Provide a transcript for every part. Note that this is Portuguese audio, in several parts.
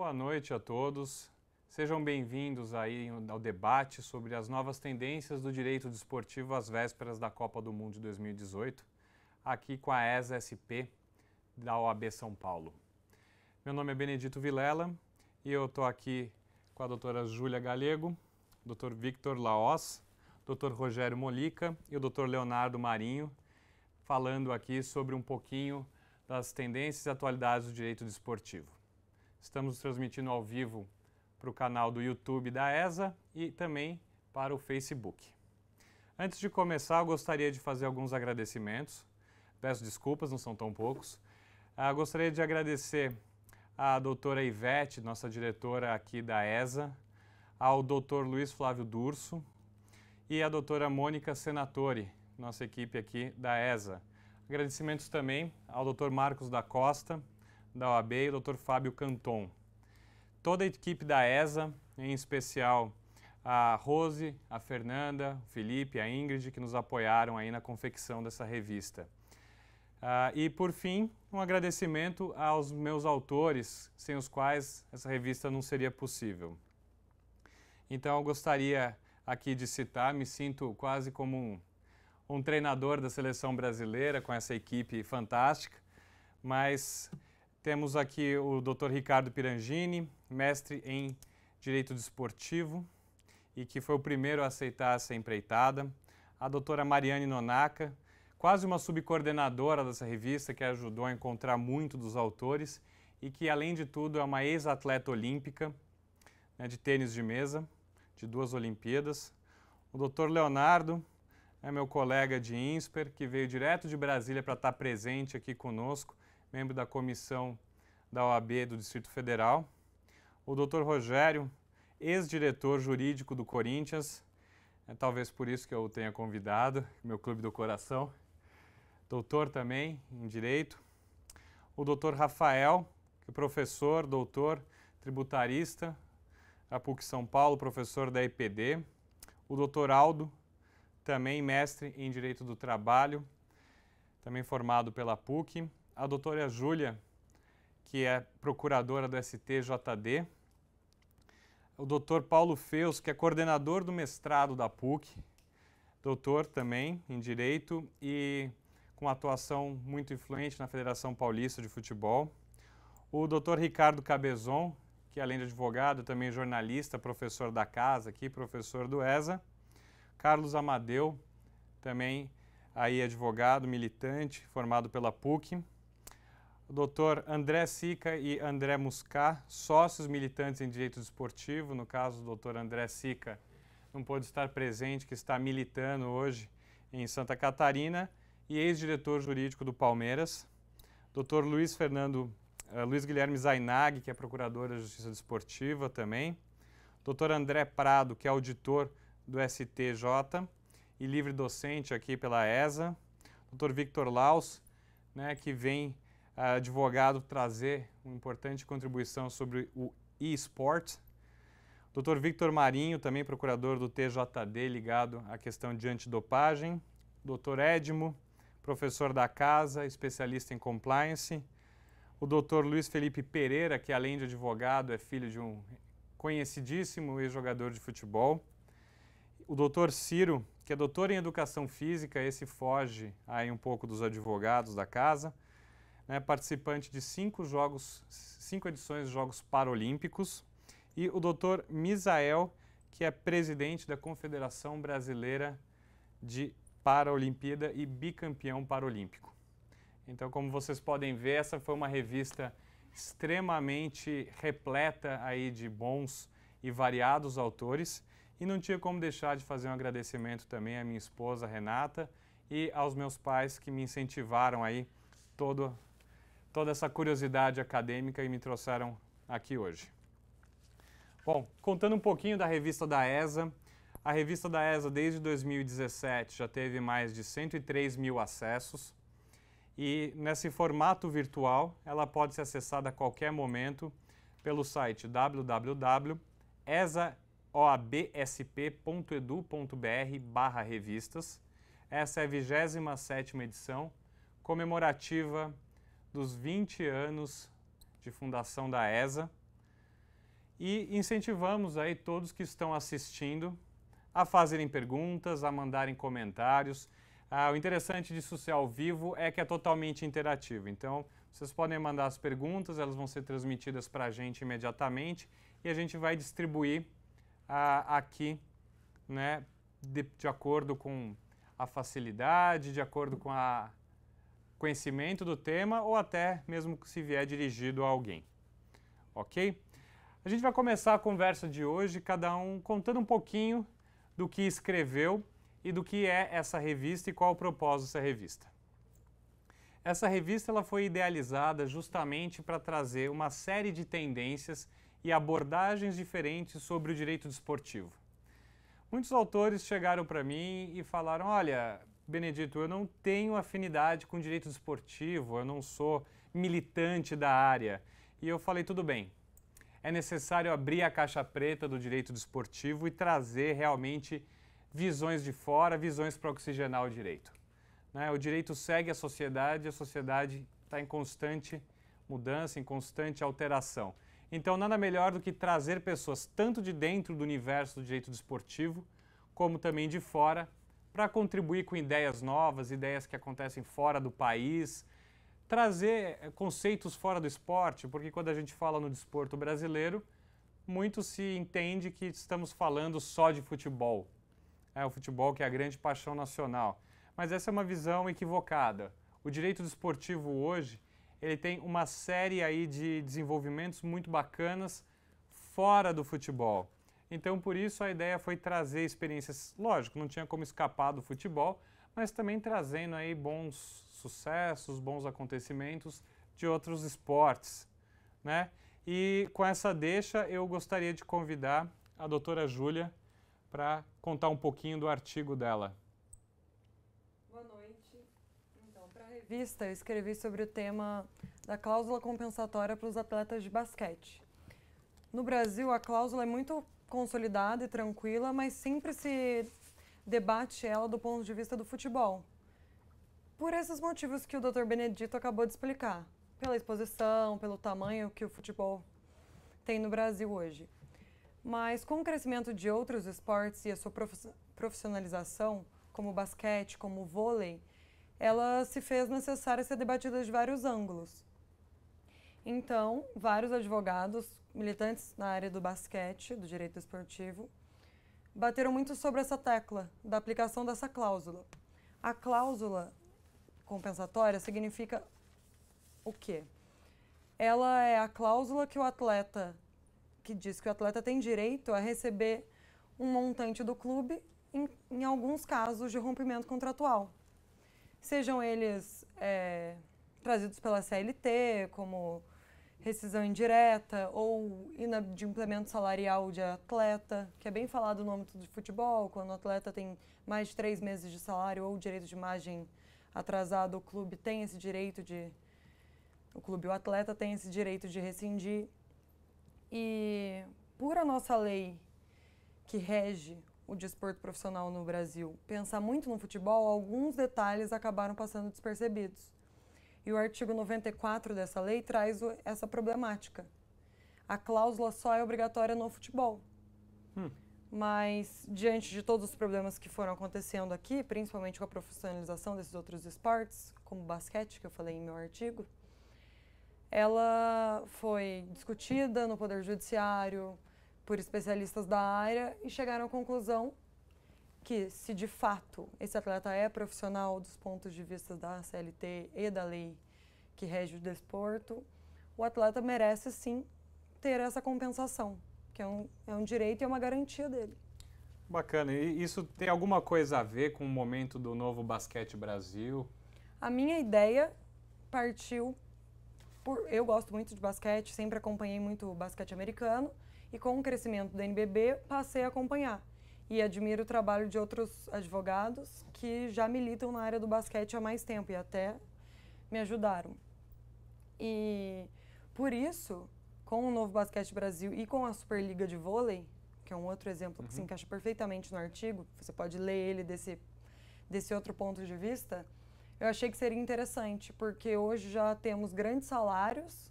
Boa noite a todos. Sejam bem-vindos aí ao debate sobre as novas tendências do direito desportivo às vésperas da Copa do Mundo de 2018, aqui com a ESSP da OAB São Paulo. Meu nome é Benedito Vilela e eu estou aqui com a doutora Júlia Galego, doutor Victor Laos, doutor Rogério Molica e o doutor Leonardo Marinho, falando aqui sobre um pouquinho das tendências e atualidades do direito desportivo. Estamos transmitindo ao vivo para o canal do YouTube da ESA e também para o Facebook. Antes de começar, eu gostaria de fazer alguns agradecimentos. Peço desculpas, não são tão poucos. Ah, gostaria de agradecer à doutora Ivete, nossa diretora aqui da ESA, ao doutor Luiz Flávio Durso e à doutora Mônica Senatori, nossa equipe aqui da ESA. Agradecimentos também ao doutor Marcos da Costa, da OAB e o Dr. Fábio Canton. Toda a equipe da ESA, em especial a Rose, a Fernanda, o Felipe, a Ingrid, que nos apoiaram aí na confecção dessa revista. Ah, e, por fim, um agradecimento aos meus autores, sem os quais essa revista não seria possível. Então, eu gostaria aqui de citar, me sinto quase como um, um treinador da seleção brasileira com essa equipe fantástica, mas temos aqui o Dr. Ricardo Pirangini, mestre em Direito Desportivo e que foi o primeiro a aceitar essa empreitada. A doutora Mariane Nonaka, quase uma subcoordenadora dessa revista que ajudou a encontrar muito dos autores e que, além de tudo, é uma ex-atleta olímpica né, de tênis de mesa, de duas Olimpíadas. O doutor Leonardo é meu colega de INSPER, que veio direto de Brasília para estar tá presente aqui conosco membro da comissão da OAB do Distrito Federal, o Dr. Rogério, ex-diretor jurídico do Corinthians, é talvez por isso que eu o tenha convidado, meu clube do coração, doutor também em direito, o Dr. Rafael, que é professor, doutor, tributarista, da PUC São Paulo, professor da IPD, o Dr. Aldo, também mestre em direito do trabalho, também formado pela PUC, a doutora Júlia, que é procuradora do STJD, o doutor Paulo Feus, que é coordenador do mestrado da PUC, doutor também em Direito e com atuação muito influente na Federação Paulista de Futebol, o doutor Ricardo Cabezon, que além de advogado, também é jornalista, professor da casa aqui, professor do ESA, Carlos Amadeu, também aí advogado, militante, formado pela PUC, Doutor André Sica e André Muscat, sócios militantes em direito desportivo. No caso, o doutor André Sica não pôde estar presente, que está militando hoje em Santa Catarina e ex-diretor jurídico do Palmeiras. doutor Luiz Fernando uh, Luiz Guilherme Zainag, que é procurador da Justiça Desportiva também. doutor André Prado, que é auditor do STJ e livre docente aqui pela ESA. doutor Victor Laus, né, que vem advogado, trazer uma importante contribuição sobre o e-sport. Dr. Victor Marinho, também procurador do TJD, ligado à questão de antidopagem. Dr. Edmo, professor da casa, especialista em compliance. O Dr. Luiz Felipe Pereira, que além de advogado é filho de um conhecidíssimo ex-jogador de futebol o doutor Ciro, que é doutor em educação física, esse foge aí um pouco dos advogados da casa né, participante de cinco jogos, cinco edições de Jogos Paralímpicos, e o doutor Misael, que é presidente da Confederação Brasileira de Paralimpíada e bicampeão paralímpico. Então, como vocês podem ver, essa foi uma revista extremamente repleta aí de bons e variados autores e não tinha como deixar de fazer um agradecimento também à minha esposa Renata e aos meus pais que me incentivaram aí todo toda essa curiosidade acadêmica e me trouxeram aqui hoje. Bom, contando um pouquinho da revista da ESA, a revista da ESA desde 2017 já teve mais de 103 mil acessos e nesse formato virtual ela pode ser acessada a qualquer momento pelo site www.esaoabsp.edu.br barra revistas. Essa é a 27ª edição comemorativa dos 20 anos de fundação da ESA e incentivamos aí todos que estão assistindo a fazerem perguntas, a mandarem comentários. Ah, o interessante disso ser ao vivo é que é totalmente interativo. Então, vocês podem mandar as perguntas, elas vão ser transmitidas para a gente imediatamente e a gente vai distribuir ah, aqui, né, de, de acordo com a facilidade, de acordo com a conhecimento do tema ou até mesmo se vier dirigido a alguém. Ok? A gente vai começar a conversa de hoje, cada um contando um pouquinho do que escreveu e do que é essa revista e qual o propósito dessa revista. Essa revista ela foi idealizada justamente para trazer uma série de tendências e abordagens diferentes sobre o direito desportivo. Muitos autores chegaram para mim e falaram: olha, Benedito, eu não tenho afinidade com direito esportivo, eu não sou militante da área. E eu falei, tudo bem, é necessário abrir a caixa preta do direito desportivo e trazer realmente visões de fora, visões para oxigenar o direito. Né? O direito segue a sociedade, a sociedade está em constante mudança, em constante alteração. Então, nada melhor do que trazer pessoas tanto de dentro do universo do direito desportivo, como também de fora, para contribuir com ideias novas, ideias que acontecem fora do país, trazer eh, conceitos fora do esporte, porque quando a gente fala no desporto brasileiro, muito se entende que estamos falando só de futebol. É o futebol que é a grande paixão nacional. Mas essa é uma visão equivocada. O direito desportivo hoje, ele tem uma série aí de desenvolvimentos muito bacanas fora do futebol. Então, por isso, a ideia foi trazer experiências, lógico, não tinha como escapar do futebol, mas também trazendo aí bons sucessos, bons acontecimentos de outros esportes, né? E com essa deixa, eu gostaria de convidar a doutora Júlia para contar um pouquinho do artigo dela. Boa noite. Então, para a revista, eu escrevi sobre o tema da cláusula compensatória para os atletas de basquete. No Brasil, a cláusula é muito consolidada e tranquila, mas sempre se debate ela do ponto de vista do futebol. Por esses motivos que o Dr. Benedito acabou de explicar, pela exposição, pelo tamanho que o futebol tem no Brasil hoje. Mas com o crescimento de outros esportes e a sua profissionalização, como o basquete, como o vôlei, ela se fez necessária ser debatida de vários ângulos. Então, vários advogados, militantes na área do basquete, do direito esportivo, bateram muito sobre essa tecla da aplicação dessa cláusula. A cláusula compensatória significa o quê? Ela é a cláusula que o atleta, que diz que o atleta tem direito a receber um montante do clube em, em alguns casos de rompimento contratual. Sejam eles é, trazidos pela CLT, como rescisão indireta ou de implemento salarial de atleta, que é bem falado no âmbito do futebol, quando o atleta tem mais de três meses de salário ou direito de imagem atrasado, o clube tem esse direito de. O clube, o atleta tem esse direito de rescindir. E por a nossa lei que rege o desporto profissional no Brasil pensar muito no futebol, alguns detalhes acabaram passando despercebidos. E o artigo 94 dessa lei traz essa problemática. A cláusula só é obrigatória no futebol. Hum. Mas, diante de todos os problemas que foram acontecendo aqui, principalmente com a profissionalização desses outros esportes, como basquete, que eu falei em meu artigo, ela foi discutida no Poder Judiciário, por especialistas da área, e chegaram à conclusão que se de fato esse atleta é profissional dos pontos de vista da CLT e da lei que rege o desporto, o atleta merece sim ter essa compensação, que é um, é um direito e é uma garantia dele. Bacana. E isso tem alguma coisa a ver com o momento do novo basquete Brasil? A minha ideia partiu por eu gosto muito de basquete, sempre acompanhei muito basquete americano e com o crescimento do NBB passei a acompanhar e admiro o trabalho de outros advogados que já militam na área do basquete há mais tempo e até me ajudaram. E por isso, com o Novo Basquete Brasil e com a Superliga de Vôlei, que é um outro exemplo uhum. que se uhum. encaixa perfeitamente no artigo, você pode ler ele desse, desse outro ponto de vista, eu achei que seria interessante, porque hoje já temos grandes salários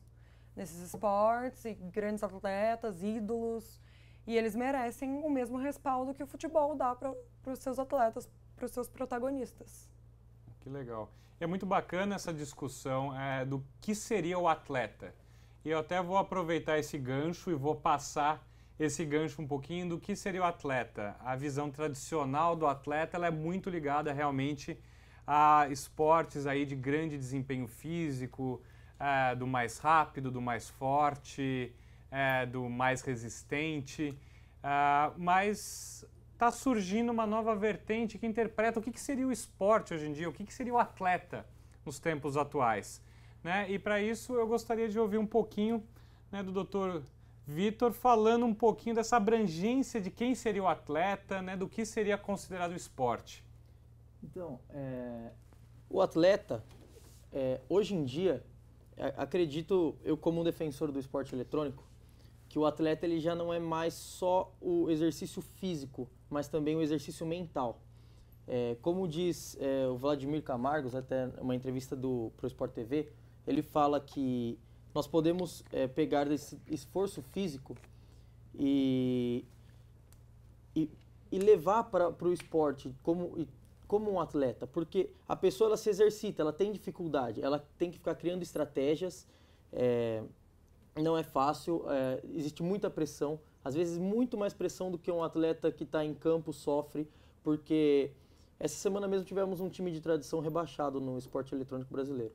nesses esportes e grandes atletas, ídolos, e eles merecem o mesmo respaldo que o futebol dá para os seus atletas, para os seus protagonistas. Que legal. É muito bacana essa discussão é, do que seria o atleta. E eu até vou aproveitar esse gancho e vou passar esse gancho um pouquinho do que seria o atleta. A visão tradicional do atleta ela é muito ligada realmente a esportes aí de grande desempenho físico, é, do mais rápido, do mais forte, é, do mais resistente, uh, mas está surgindo uma nova vertente que interpreta o que, que, seria o esporte hoje em dia, o que, que seria o atleta nos tempos atuais. Né? E para isso eu gostaria de ouvir um pouquinho né, do Dr. Vitor falando um pouquinho dessa abrangência de quem seria o atleta, né, do que seria considerado esporte. Então, é, o atleta, é, hoje em dia, é, acredito eu como um defensor do esporte eletrônico, que o atleta ele já não é mais só o exercício físico, mas também o exercício mental. É, como diz é, o Vladimir Camargos, até uma entrevista do Pro Sport TV, ele fala que nós podemos é, pegar esse esforço físico e, e, e levar para o esporte como, como um atleta, porque a pessoa ela se exercita, ela tem dificuldade, ela tem que ficar criando estratégias, é, não é fácil, é, existe muita pressão, às vezes muito mais pressão do que um atleta que está em campo sofre, porque essa semana mesmo tivemos um time de tradição rebaixado no esporte eletrônico brasileiro.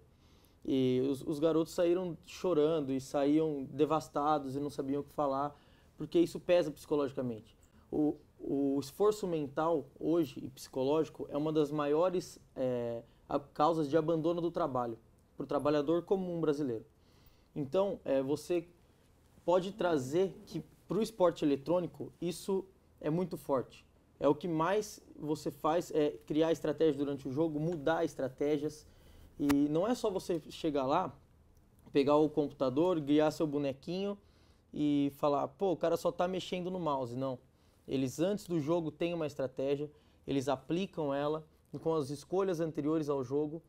E os, os garotos saíram chorando e saíam devastados e não sabiam o que falar, porque isso pesa psicologicamente. O, o esforço mental hoje e psicológico é uma das maiores é, causas de abandono do trabalho para o trabalhador comum brasileiro. Então, é, você pode trazer que para o esporte eletrônico isso é muito forte. É o que mais você faz, é criar estratégias durante o jogo, mudar estratégias. E não é só você chegar lá, pegar o computador, guiar seu bonequinho e falar, pô, o cara só está mexendo no mouse. Não. Eles antes do jogo têm uma estratégia, eles aplicam ela com as escolhas anteriores ao jogo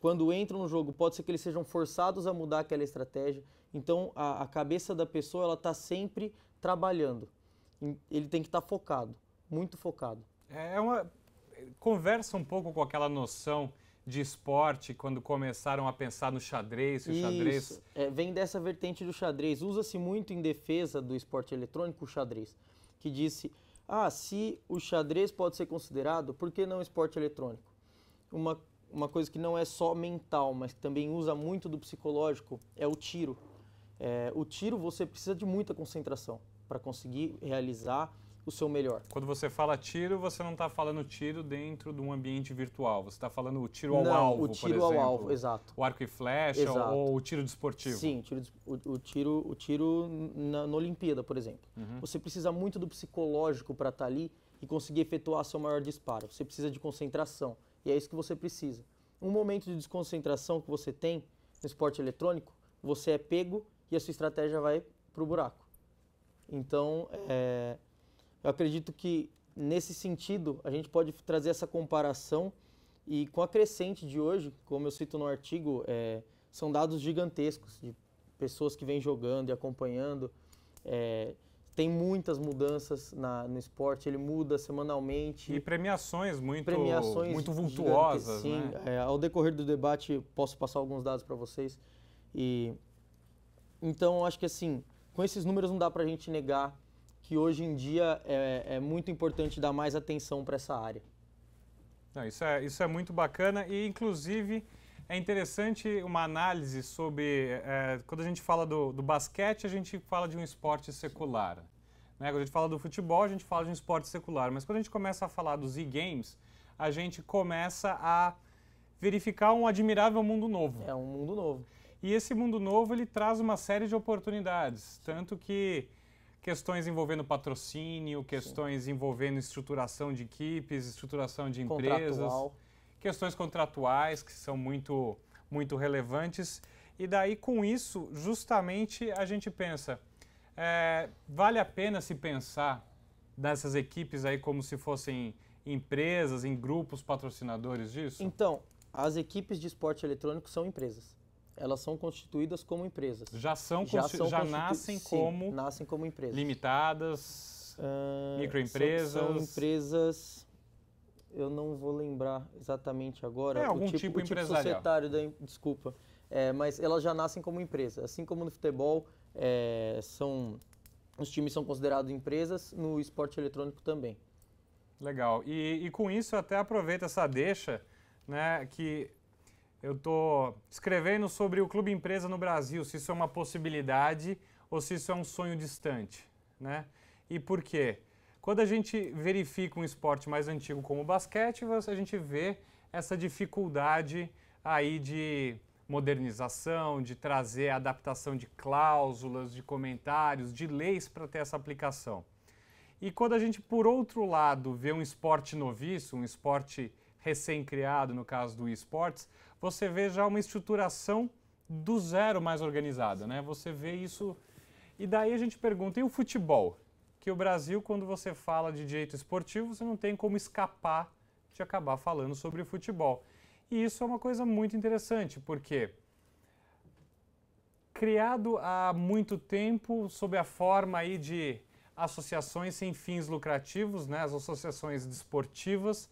quando entram no jogo, pode ser que eles sejam forçados a mudar aquela estratégia. Então, a, a cabeça da pessoa ela está sempre trabalhando. Ele tem que estar tá focado, muito focado. É, é uma conversa um pouco com aquela noção de esporte quando começaram a pensar no xadrez, o Isso. xadrez é, vem dessa vertente do xadrez. Usa-se muito em defesa do esporte eletrônico o xadrez, que disse: ah, se o xadrez pode ser considerado, por que não esporte eletrônico? Uma uma coisa que não é só mental, mas que também usa muito do psicológico, é o tiro. É, o tiro você precisa de muita concentração para conseguir realizar o seu melhor. Quando você fala tiro, você não está falando tiro dentro de um ambiente virtual. Você está falando o tiro ao não, alvo, o tiro ao alvo, exato. O arco e flecha exato. ou o tiro desportivo. Sim, o tiro, o, o tiro, o tiro na, na Olimpíada, por exemplo. Uhum. Você precisa muito do psicológico para estar tá ali e conseguir efetuar seu maior disparo. Você precisa de concentração. E é isso que você precisa. Um momento de desconcentração que você tem no esporte eletrônico, você é pego e a sua estratégia vai para o buraco. Então, é, eu acredito que nesse sentido a gente pode trazer essa comparação e com a crescente de hoje, como eu cito no artigo, é, são dados gigantescos de pessoas que vêm jogando e acompanhando. É, tem muitas mudanças na, no esporte, ele muda semanalmente. E premiações muito, premiações muito vultuosas. Sim, né? é, ao decorrer do debate, posso passar alguns dados para vocês. E Então, acho que assim, com esses números não dá para a gente negar que hoje em dia é, é muito importante dar mais atenção para essa área. Não, isso, é, isso é muito bacana e, inclusive, é interessante uma análise sobre. É, quando a gente fala do, do, basquete, a gente fala de um esporte secular. Né? Quando a gente fala do futebol, a gente fala de um esporte secular. Mas quando a gente começa a falar dos e-games, a gente começa a verificar um admirável mundo novo. É um mundo novo. E esse mundo novo ele traz uma série de oportunidades, tanto que questões envolvendo patrocínio, questões Sim. envolvendo estruturação de equipes, estruturação de empresas. Contratual questões contratuais que são muito, muito relevantes. E daí, com isso, justamente a gente pensa, é, vale a pena se pensar dessas equipes aí como se fossem empresas, em grupos patrocinadores disso? Então, as equipes de esporte eletrônico são empresas. Elas são constituídas como empresas. Já são, já, são já nascem sim, como nascem como empresas limitadas, uh, ah, microempresas. São, são empresas eu não vou lembrar exatamente agora. É algum tipo, tipo, tipo empresarial. Tipo societário da, desculpa. É, mas elas já nascem como empresa. Assim como no futebol, é, são, os times são considerados empresas, no esporte eletrônico também. Legal. E, e com isso, até aproveita essa deixa, né, que eu estou escrevendo sobre o Clube Empresa no Brasil, se isso é uma possibilidade ou se isso é um sonho distante. Né? E por quê? Quando a gente verifica um esporte mais antigo como o basquete, a gente vê essa dificuldade aí de modernização, de trazer adaptação de cláusulas, de comentários, de leis para ter essa aplicação. E quando a gente, por outro lado, vê um esporte noviço, um esporte recém-criado, no caso do esportes, você vê já uma estruturação do zero mais organizada, né? Você vê isso. E daí a gente pergunta, e o futebol? que o Brasil, quando você fala de direito esportivo, você não tem como escapar de acabar falando sobre futebol. E isso é uma coisa muito interessante, porque criado há muito tempo sob a forma aí de associações sem fins lucrativos, né, as associações desportivas,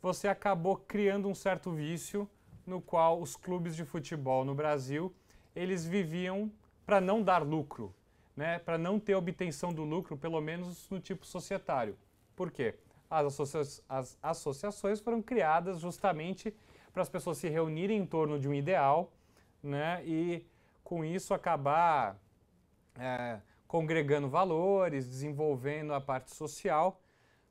você acabou criando um certo vício no qual os clubes de futebol no Brasil, eles viviam para não dar lucro, né, para não ter obtenção do lucro, pelo menos no tipo societário. Por quê? As, associa as associações foram criadas justamente para as pessoas se reunirem em torno de um ideal né, e, com isso, acabar é, congregando valores, desenvolvendo a parte social.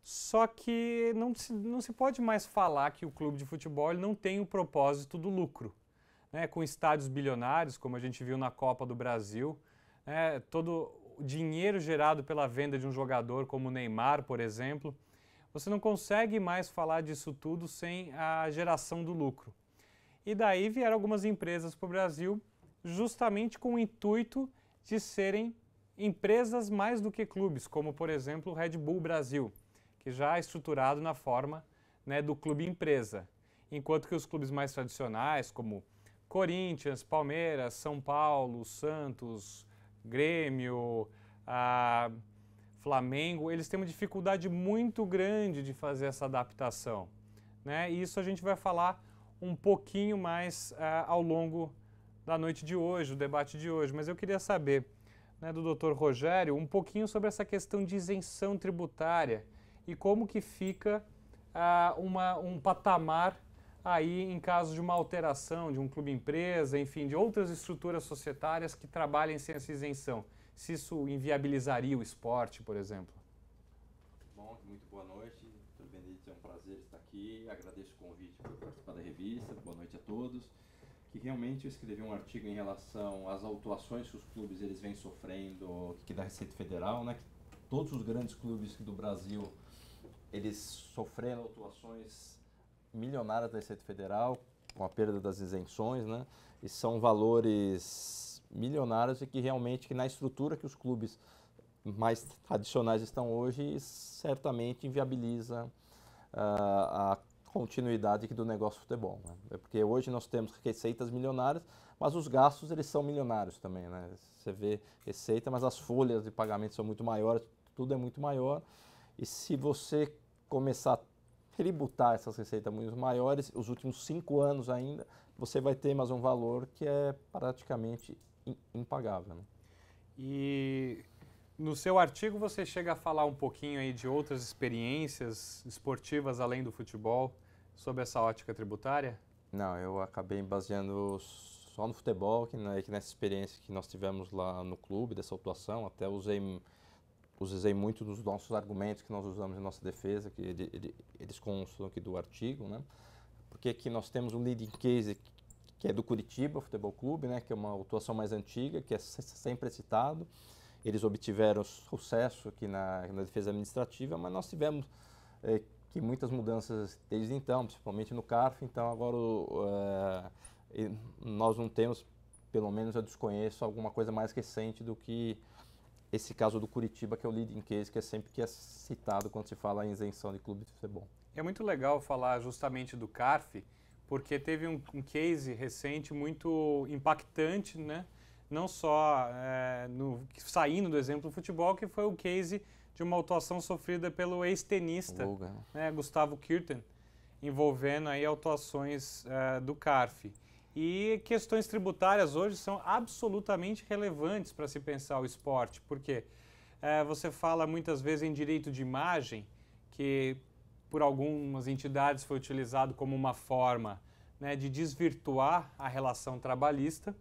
Só que não se, não se pode mais falar que o clube de futebol não tem o propósito do lucro. Né? Com estádios bilionários, como a gente viu na Copa do Brasil, é, todo o dinheiro gerado pela venda de um jogador como Neymar, por exemplo, você não consegue mais falar disso tudo sem a geração do lucro. E daí vieram algumas empresas para o Brasil justamente com o intuito de serem empresas mais do que clubes, como por exemplo o Red Bull Brasil, que já é estruturado na forma né, do clube empresa. Enquanto que os clubes mais tradicionais, como Corinthians, Palmeiras, São Paulo, Santos, Grêmio, a Flamengo, eles têm uma dificuldade muito grande de fazer essa adaptação. Né? E isso a gente vai falar um pouquinho mais uh, ao longo da noite de hoje, do debate de hoje. Mas eu queria saber né, do doutor Rogério um pouquinho sobre essa questão de isenção tributária e como que fica uh, uma, um patamar aí em caso de uma alteração de um clube empresa, enfim, de outras estruturas societárias que trabalhem sem essa isenção? Se isso inviabilizaria o esporte, por exemplo? Bom, muito boa noite. Doutor Benedito, é um prazer estar aqui. Agradeço o convite por participar da revista. Boa noite a todos. Que realmente eu escrevi um artigo em relação às autuações que os clubes eles vêm sofrendo que da Receita Federal, né? Que todos os grandes clubes do Brasil eles sofreram autuações milionárias da Receita Federal, com a perda das isenções, né? E são valores milionários e que realmente que na estrutura que os clubes mais tradicionais estão hoje certamente inviabiliza uh, a continuidade do negócio futebol, né? É porque hoje nós temos receitas milionárias, mas os gastos eles são milionários também, né? Você vê receita, mas as folhas de pagamento são muito maiores, tudo é muito maior e se você começar a tributar essas receitas muito maiores, os últimos cinco anos ainda, você vai ter mais um valor que é praticamente impagável. Né? E no seu artigo você chega a falar um pouquinho aí de outras experiências esportivas além do futebol, sobre essa ótica tributária? Não, eu acabei baseando só no futebol, que, né, que nessa experiência que nós tivemos lá no clube, dessa atuação, até usei usei muito dos nossos argumentos que nós usamos em nossa defesa, que ele, ele, eles constam aqui do artigo, né? Porque aqui nós temos um leading case que é do Curitiba Futebol Clube, né? Que é uma atuação mais antiga, que é sempre citado. Eles obtiveram sucesso aqui na, na defesa administrativa, mas nós tivemos é, que muitas mudanças desde então, principalmente no CARF. Então agora é, nós não temos, pelo menos eu desconheço, alguma coisa mais recente do que esse caso do Curitiba, que é o leading case, que é sempre que é citado quando se fala em isenção de clube de futebol. É muito legal falar justamente do CARF, porque teve um, um case recente muito impactante, né? não só é, no, saindo do exemplo do futebol, que foi o case de uma autuação sofrida pelo ex-tenista né? né, Gustavo Kirten, envolvendo aí autuações é, do CARF. E questões tributárias hoje são absolutamente relevantes para se pensar o esporte, porque é, você fala muitas vezes em direito de imagem, que por algumas entidades foi utilizado como uma forma né, de desvirtuar a relação trabalhista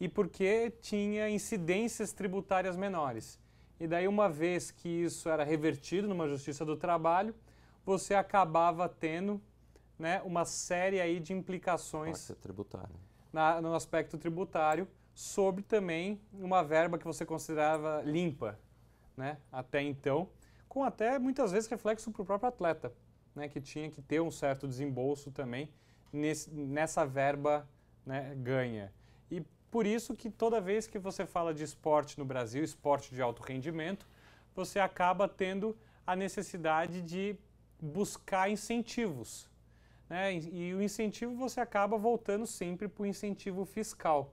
e porque tinha incidências tributárias menores. E daí, uma vez que isso era revertido numa justiça do trabalho, você acabava tendo né, uma série aí de implicações na, no aspecto tributário sobre também uma verba que você considerava limpa né, até então, com até muitas vezes reflexo para o próprio atleta, né, que tinha que ter um certo desembolso também nesse, nessa verba né, ganha. E por isso que toda vez que você fala de esporte no Brasil, esporte de alto rendimento, você acaba tendo a necessidade de buscar incentivos né? E, o incentivo você acaba voltando sempre para o incentivo fiscal,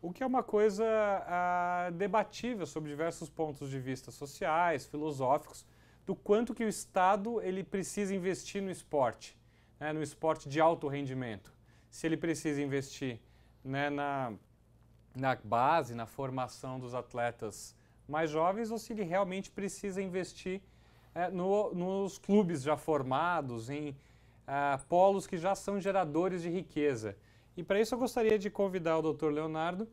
o que é uma coisa ah, debatível sob diversos pontos de vista sociais, filosóficos, do quanto que o Estado ele precisa investir no esporte, né, no esporte de alto rendimento. Se ele precisa investir né, na, na base, na formação dos atletas mais jovens, ou se ele realmente precisa investir é, no, nos clubes já formados, em ah, polos que já são geradores de riqueza. E para isso eu gostaria de convidar o Dr. Leonardo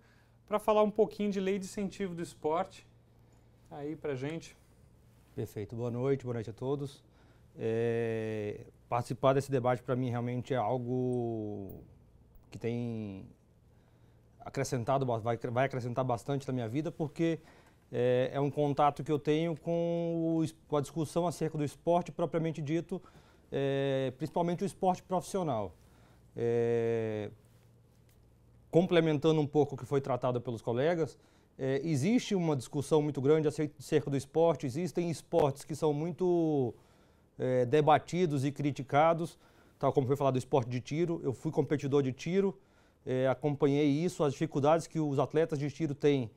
para falar um pouquinho de lei de incentivo do esporte tá aí para gente. Perfeito. Boa noite, boa noite a todos. É, participar desse debate para mim realmente é algo que tem acrescentado, vai, vai acrescentar bastante na minha vida, porque é, é, um contato que eu tenho com, o, com a discussão acerca do esporte propriamente dito é, principalmente o esporte profissional. É, complementando um pouco o que foi tratado pelos colegas, é, existe uma discussão muito grande acerca do esporte, existem esportes que são muito é, debatidos e criticados, tal como foi falado do esporte de tiro, eu fui competidor de tiro, é, acompanhei isso, as dificuldades que os atletas de tiro têm,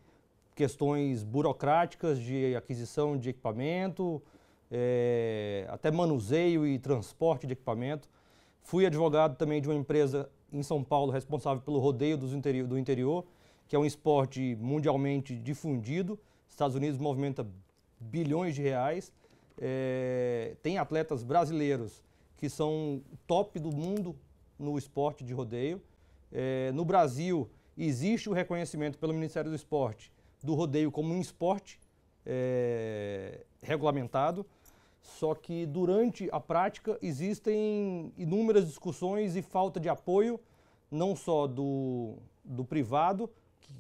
questões burocráticas de aquisição de equipamento, é, até manuseio e transporte de equipamento. Fui advogado também de uma empresa em São Paulo responsável pelo rodeio do interior, que é um esporte mundialmente difundido. Estados Unidos movimenta bilhões de reais. É, tem atletas brasileiros que são top do mundo no esporte de rodeio. É, no Brasil, existe o reconhecimento pelo Ministério do Esporte do rodeio como um esporte. É, regulamentado, só que durante a prática existem inúmeras discussões e falta de apoio, não só do, do privado,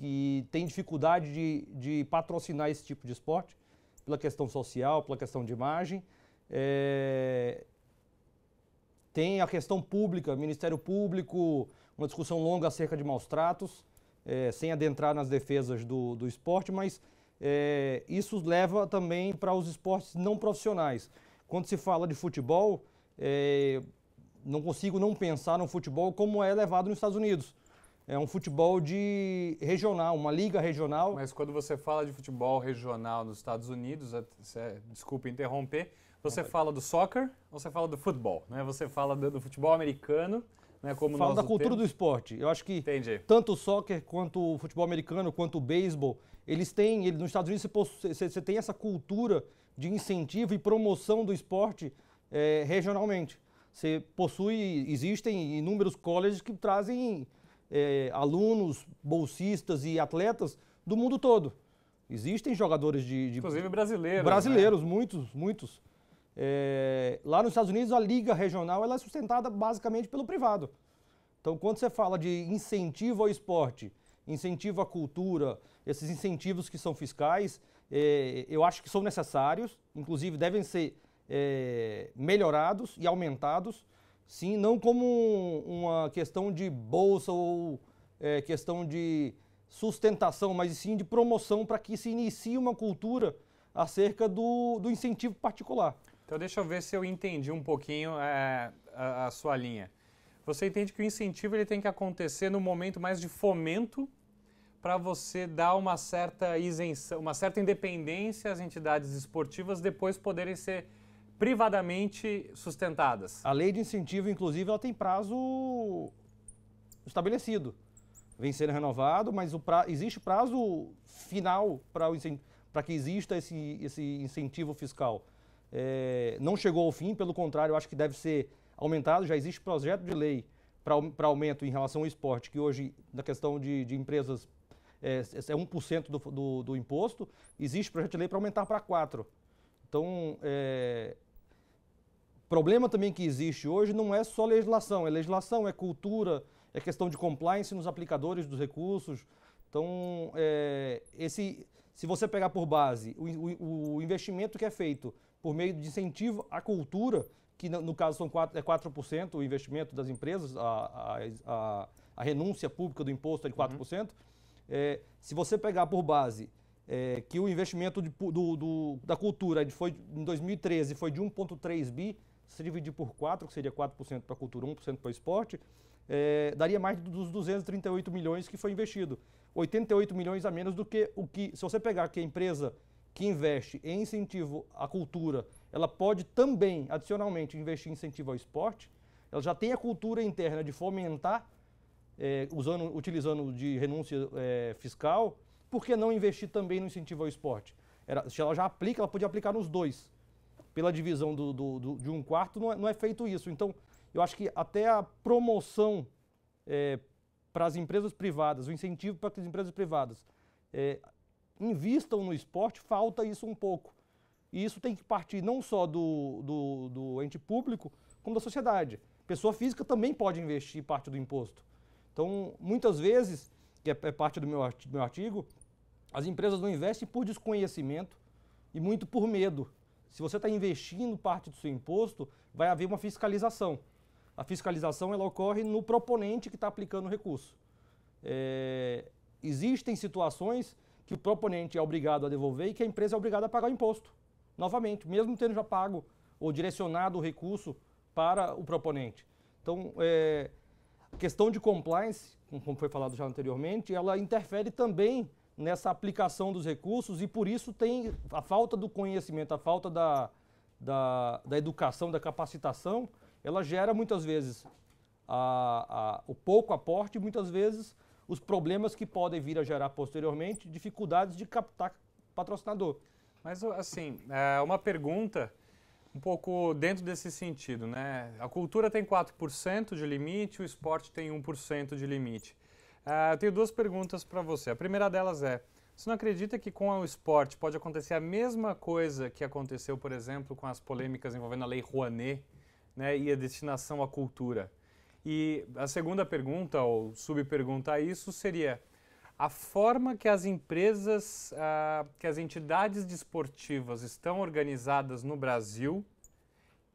que tem dificuldade de, de patrocinar esse tipo de esporte, pela questão social, pela questão de imagem. É... Tem a questão pública, Ministério Público, uma discussão longa acerca de maus tratos, é, sem adentrar nas defesas do, do esporte, mas é, isso leva também para os esportes não profissionais. Quando se fala de futebol, é, não consigo não pensar no futebol como é levado nos Estados Unidos. É um futebol de regional, uma liga regional. Mas quando você fala de futebol regional nos Estados Unidos, é, desculpe interromper, você fala do soccer ou você fala do futebol? Né? Você fala do, do futebol americano né, como da cultura temos. do esporte. Eu acho que Entendi. tanto o soccer quanto o futebol americano, quanto o beisebol, eles têm, eles, nos Estados Unidos você, você tem essa cultura de incentivo e promoção do esporte é, regionalmente. Você possui, existem inúmeros colleges que trazem é, alunos, bolsistas e atletas do mundo todo. Existem jogadores de. de Inclusive brasileiros. Né? Brasileiros, né? muitos, muitos. É, lá nos Estados Unidos, a liga regional ela é sustentada basicamente pelo privado. Então, quando você fala de incentivo ao esporte, incentivo à cultura, esses incentivos que são fiscais, é, eu acho que são necessários, inclusive devem ser é, melhorados e aumentados, sim, não como uma questão de bolsa ou é, questão de sustentação, mas sim de promoção para que se inicie uma cultura acerca do, do incentivo particular. Então deixa eu ver se eu entendi um pouquinho é, a, a, sua linha. Você entende que o incentivo ele tem que acontecer no momento mais de fomento para você dar uma certa isenção, uma certa independência às entidades esportivas depois poderem ser privadamente sustentadas. A lei de incentivo, inclusive, ela tem prazo estabelecido. Vem sendo renovado, mas o pra... existe prazo final para incent... que exista esse, esse incentivo fiscal é, não chegou ao fim, pelo contrário, acho que deve ser aumentado. Já existe projeto de lei para aumento em relação ao esporte, que hoje, na questão de, de empresas, é, é 1% é do, do, do, imposto. Existe projeto de lei para aumentar para 4%. Então, é, problema também que existe hoje não é só legislação, é legislação, é cultura, é questão de compliance nos aplicadores dos recursos. Então, é, esse, se você pegar por base o, o, o investimento que é feito por meio de incentivo à cultura, que no caso são 4, é 4% o investimento das empresas, a, a, a, renúncia pública do imposto é de 4%. Uhum. É, se você pegar por base é, que o investimento de, do, do, da cultura foi, em 2013 foi de 1,3 bi, se dividir por 4, que seria 4% para a cultura, 1% para o esporte, é, daria mais dos 238 milhões que foi investido. 88 milhões a menos do que o que, se você pegar que a empresa que investe em incentivo à cultura, ela pode também, adicionalmente, investir em incentivo ao esporte. Ela já tem a cultura interna de fomentar, é, usando, utilizando de renúncia é, fiscal, por que não investir também no incentivo ao esporte? Era, se ela já aplica, ela podia aplicar nos dois. Pela divisão do, do, do, de um quarto, não é, não é, feito isso. Então, eu acho que até a promoção é, para as empresas privadas, o incentivo para as empresas privadas, é, invistam no esporte, falta isso um pouco. E isso tem que partir não só do, do, do ente público, como da sociedade. Pessoa física também pode investir parte do imposto. Então, muitas vezes, que é, é parte do meu artigo, as empresas não investem por desconhecimento e muito por medo. Se você está investindo parte do seu imposto, vai haver uma fiscalização. A fiscalização ela ocorre no proponente que está aplicando o recurso. É, existem situações que o proponente é obrigado a devolver e que a empresa é obrigada a pagar o imposto. Novamente, mesmo tendo já pago ou direcionado o recurso para o proponente. Então, é, a questão de compliance, como foi falado já anteriormente, ela interfere também nessa aplicação dos recursos e por isso tem a falta do conhecimento, a falta da, da, da educação, da capacitação, ela gera muitas vezes a, a, o pouco aporte, muitas vezes os problemas que podem vir a gerar posteriormente, dificuldades de captar patrocinador. Mas, assim, é uma pergunta um pouco dentro desse sentido, né? A cultura tem 4% de limite, o esporte tem 1% de limite. Uh, eu tenho duas perguntas para você. A primeira delas é: você não acredita que com o esporte pode acontecer a mesma coisa que aconteceu, por exemplo, com as polêmicas envolvendo a Lei Rouanet né, e a destinação à cultura? E a segunda pergunta, ou subpergunta a isso, seria a forma que as empresas, ah, que as entidades desportivas estão organizadas no Brasil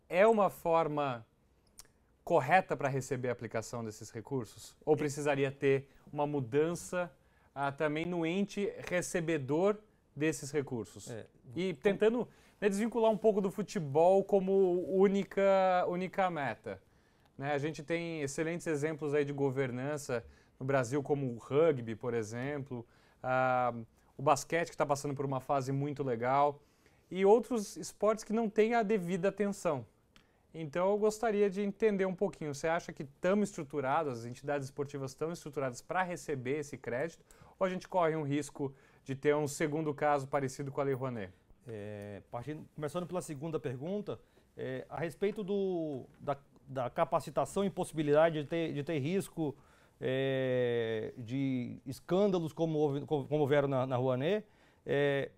é uma forma correta para receber a aplicação desses recursos? Ou precisaria ter uma mudança ah, também no ente recebedor desses recursos? É. E tentando né, desvincular um pouco do futebol como única, única meta. Né? A gente tem excelentes exemplos aí de governança no Brasil, como o rugby, por exemplo, o basquete, que está passando por uma fase muito legal, e outros esportes que não têm a devida atenção. Então, eu gostaria de entender um pouquinho. Você acha que estamos estruturados, as entidades esportivas estão estruturadas para receber esse crédito, ou a gente corre um risco de ter um segundo caso parecido com a Lei Rouanet? É, partindo, começando pela segunda pergunta, é, a respeito do, da da capacitação e possibilidade de ter, de ter risco é, de escândalos como, houve, como, houveram na, na Rouanet. É,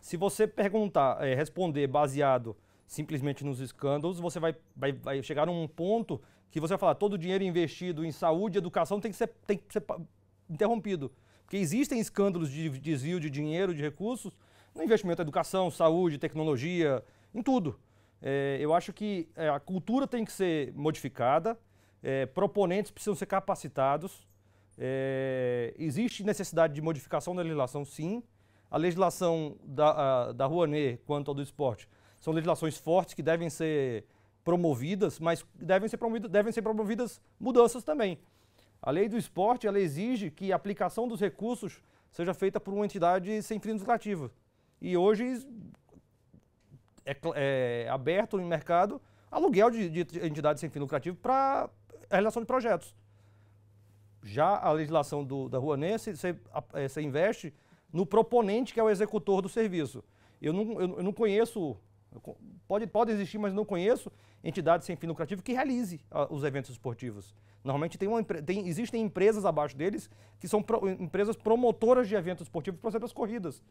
se você perguntar, é, responder baseado simplesmente nos escândalos, você vai, vai, vai, chegar num ponto que você vai falar todo o dinheiro investido em saúde e educação tem que ser, tem que ser interrompido. Porque existem escândalos de desvio de dinheiro, de recursos, no investimento em educação, saúde, tecnologia, em tudo. É, eu acho que é, a cultura tem que ser modificada, é, proponentes precisam ser capacitados, é, existe necessidade de modificação da legislação, sim. A legislação da, a, da Rouanet quanto ao do esporte são legislações fortes que devem ser promovidas, mas devem ser promovidas, devem ser promovidas mudanças também. A lei do esporte ela exige que a aplicação dos recursos seja feita por uma entidade sem fins lucrativos. E hoje é, é aberto em mercado aluguel de, de entidades sem fim lucrativo para a relação de projetos. Já a legislação do, da Ruanense, você, é, você investe no proponente que é o executor do serviço. Eu não, eu, eu não conheço, pode, pode existir, mas não conheço entidade sem fim lucrativo que realize a, os eventos esportivos. Normalmente tem uma, tem, existem empresas abaixo deles que são pro, empresas promotoras de eventos esportivos, por exemplo, as corridas.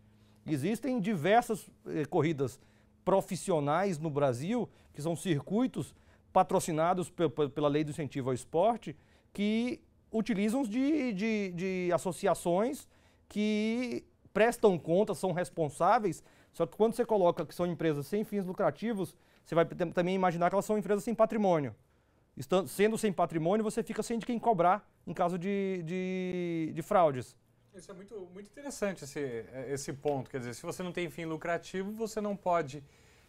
Existem diversas eh, corridas profissionais no Brasil, que são circuitos patrocinados pela lei do incentivo ao esporte, que utilizam de, de, de associações que prestam conta, são responsáveis, só que quando você coloca que são empresas sem fins lucrativos, você vai também imaginar que elas são empresas sem patrimônio. Estando, sendo sem patrimônio, você fica sem de quem cobrar em caso de, de, de fraudes. Isso é muito, muito interessante esse, é, esse ponto. Quer dizer, se você não tem fim lucrativo, você não pode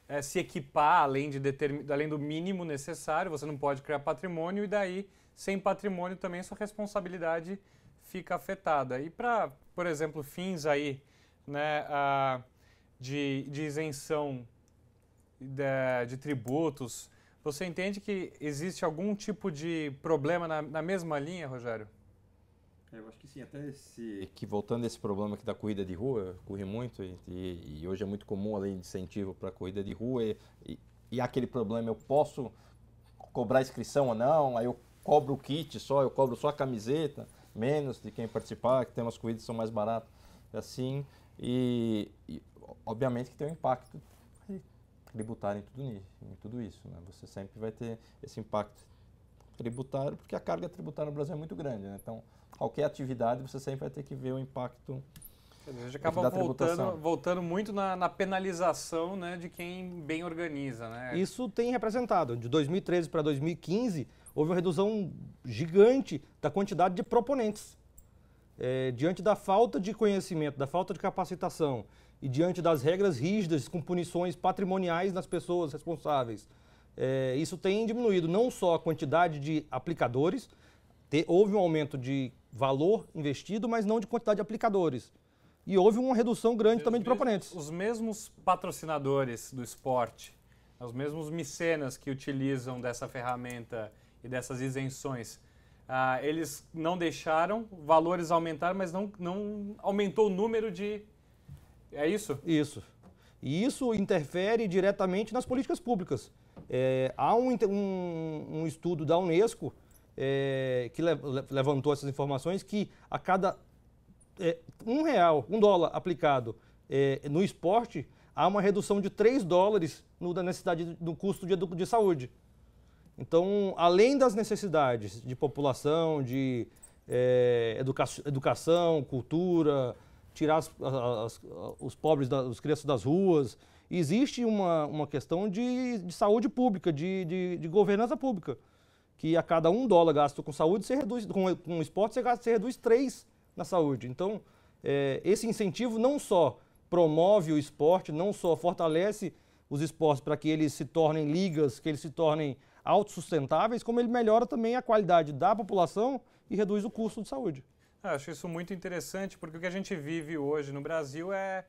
é, se equipar além, de determin... além do mínimo necessário, você não pode criar patrimônio e daí, sem patrimônio também, sua responsabilidade fica afetada. E para, por exemplo, fins aí né, de, de isenção de, de, tributos, você entende que existe algum tipo de problema na, na mesma linha, Rogério? É, eu acho que sim, até esse... Que voltando a esse problema que da corrida de rua, corri muito e, e, e hoje é muito comum além de incentivo para corrida de rua e, e, e aquele problema, eu posso cobrar inscrição ou não, aí eu cobro o kit só, eu cobro só a camiseta, menos de quem participar, que tem umas corridas que são mais baratas, assim, e, e obviamente que tem um impacto tributário em tudo, em tudo isso, né? você sempre vai ter esse impacto tributário, porque a carga tributária no Brasil é muito grande, né? então qualquer atividade, você sempre vai ter que ver o impacto. Eles acaba da voltando, voltando muito na, na, penalização né, de quem bem organiza. Né? Isso tem representado. De 2013 para 2015, houve uma redução gigante da quantidade de proponentes. É, diante da falta de conhecimento, da falta de capacitação e diante das regras rígidas com punições patrimoniais nas pessoas responsáveis, é, isso tem diminuído não só a quantidade de aplicadores, te, houve um aumento de valor investido, mas não de quantidade de aplicadores. E houve uma redução grande os também de mesmos, proponentes. Os mesmos patrocinadores do esporte, né, os mesmos micenas que utilizam dessa ferramenta e dessas isenções, ah, eles não deixaram valores aumentar, mas não, não aumentou o número de. É isso? Isso. E isso interfere diretamente nas políticas públicas. É, há um, um, um estudo da Unesco é, que le levantou essas informações, que a cada é, um real, um dólar aplicado é, no esporte, há uma redução de 3 dólares no, na necessidade do custo de, de saúde. Então, além das necessidades de população, de é, educa educação, cultura, tirar as, as, os pobres, da, os crianças das ruas, existe uma, uma questão de, de saúde pública, de, de, de governança pública que a cada um dólar gasto com saúde, você reduz, com, com esporte, você, gasta, você reduz três na saúde. Então, é, esse incentivo não só promove o esporte, não só fortalece os esportes para que eles se tornem ligas, que eles se tornem autossustentáveis, como ele melhora também a qualidade da população e reduz o custo de saúde. Eu acho isso muito interessante, porque o que a gente vive hoje no Brasil é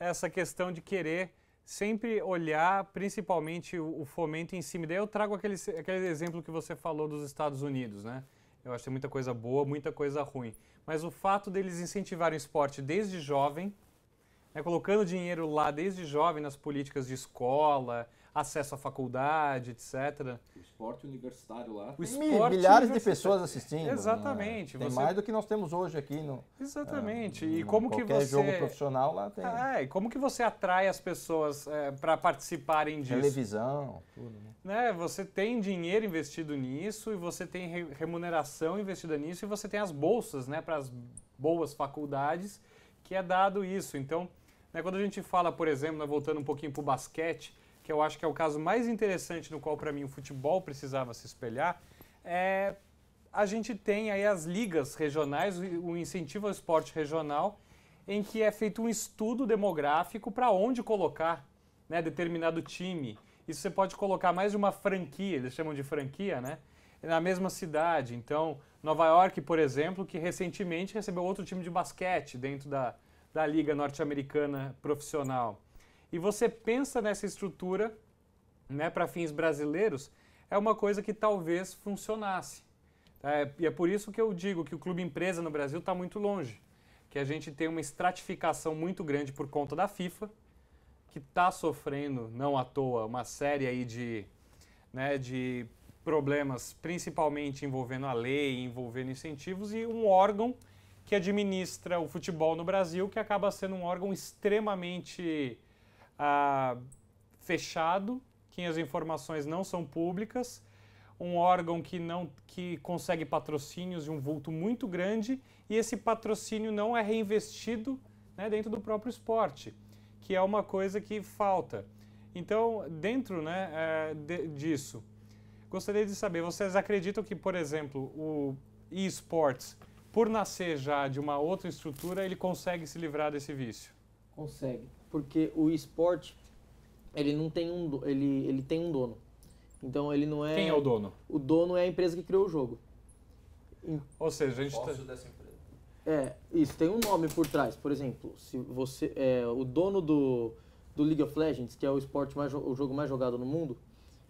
essa questão de querer sempre olhar principalmente o, fomento em cima. Daí eu trago aquele, aquele exemplo que você falou dos Estados Unidos, né? Eu acho que tem muita coisa boa, muita coisa ruim. Mas o fato deles incentivarem o esporte desde jovem, né, colocando dinheiro lá desde jovem nas políticas de escola, acesso à faculdade, etc. O esporte universitário lá. O esporte Milhares de pessoas assistindo. Né? Exatamente. Né? Tem você... mais do que nós temos hoje aqui no. Exatamente. É, no, e como que você. jogo profissional lá tem. Ah, é, e como que você atrai as pessoas é, para participarem disso? Televisão, tudo. Né? né? Você tem dinheiro investido nisso, e você tem remuneração investida nisso, e você tem as bolsas né, para as boas faculdades, que é dado isso. Então, né, quando a gente fala, por exemplo, né, voltando um pouquinho para o basquete que eu acho que é o caso mais interessante no qual para mim o futebol precisava se espelhar, é a gente tem aí as ligas regionais, o incentivo ao esporte regional, em que é feito um estudo demográfico para onde colocar né, determinado time. Isso você pode colocar mais de uma franquia, eles chamam de franquia, né? Na mesma cidade. Então, Nova York, por exemplo, que recentemente recebeu outro time de basquete dentro da, da Liga Norte-Americana Profissional e você pensa nessa estrutura né, para fins brasileiros, é uma coisa que talvez funcionasse. Tá? É, e é por isso que eu digo que o clube empresa no Brasil está muito longe, que a gente tem uma estratificação muito grande por conta da FIFA, que está sofrendo, não à toa, uma série aí de, né, de problemas, principalmente envolvendo a lei, envolvendo incentivos, e um órgão que administra o futebol no Brasil, que acaba sendo um órgão extremamente ah, fechado, que as informações não são públicas, um órgão que não que consegue patrocínios de um vulto muito grande e esse patrocínio não é reinvestido né, dentro do próprio esporte, que é uma coisa que falta. Então, dentro né, é, de, disso, gostaria de saber, vocês acreditam que, por exemplo, o e-sports, por nascer já de uma outra estrutura, ele consegue se livrar desse vício? Consegue porque o esporte ele não tem um ele, ele tem um dono. Então ele não é Quem é o dono? O dono é a empresa que criou o jogo. Ou seja, a gente Posso tá... É, isso tem um nome por trás. Por exemplo, se você é o dono do, do League of Legends, que é o esporte mais o jogo mais jogado no mundo,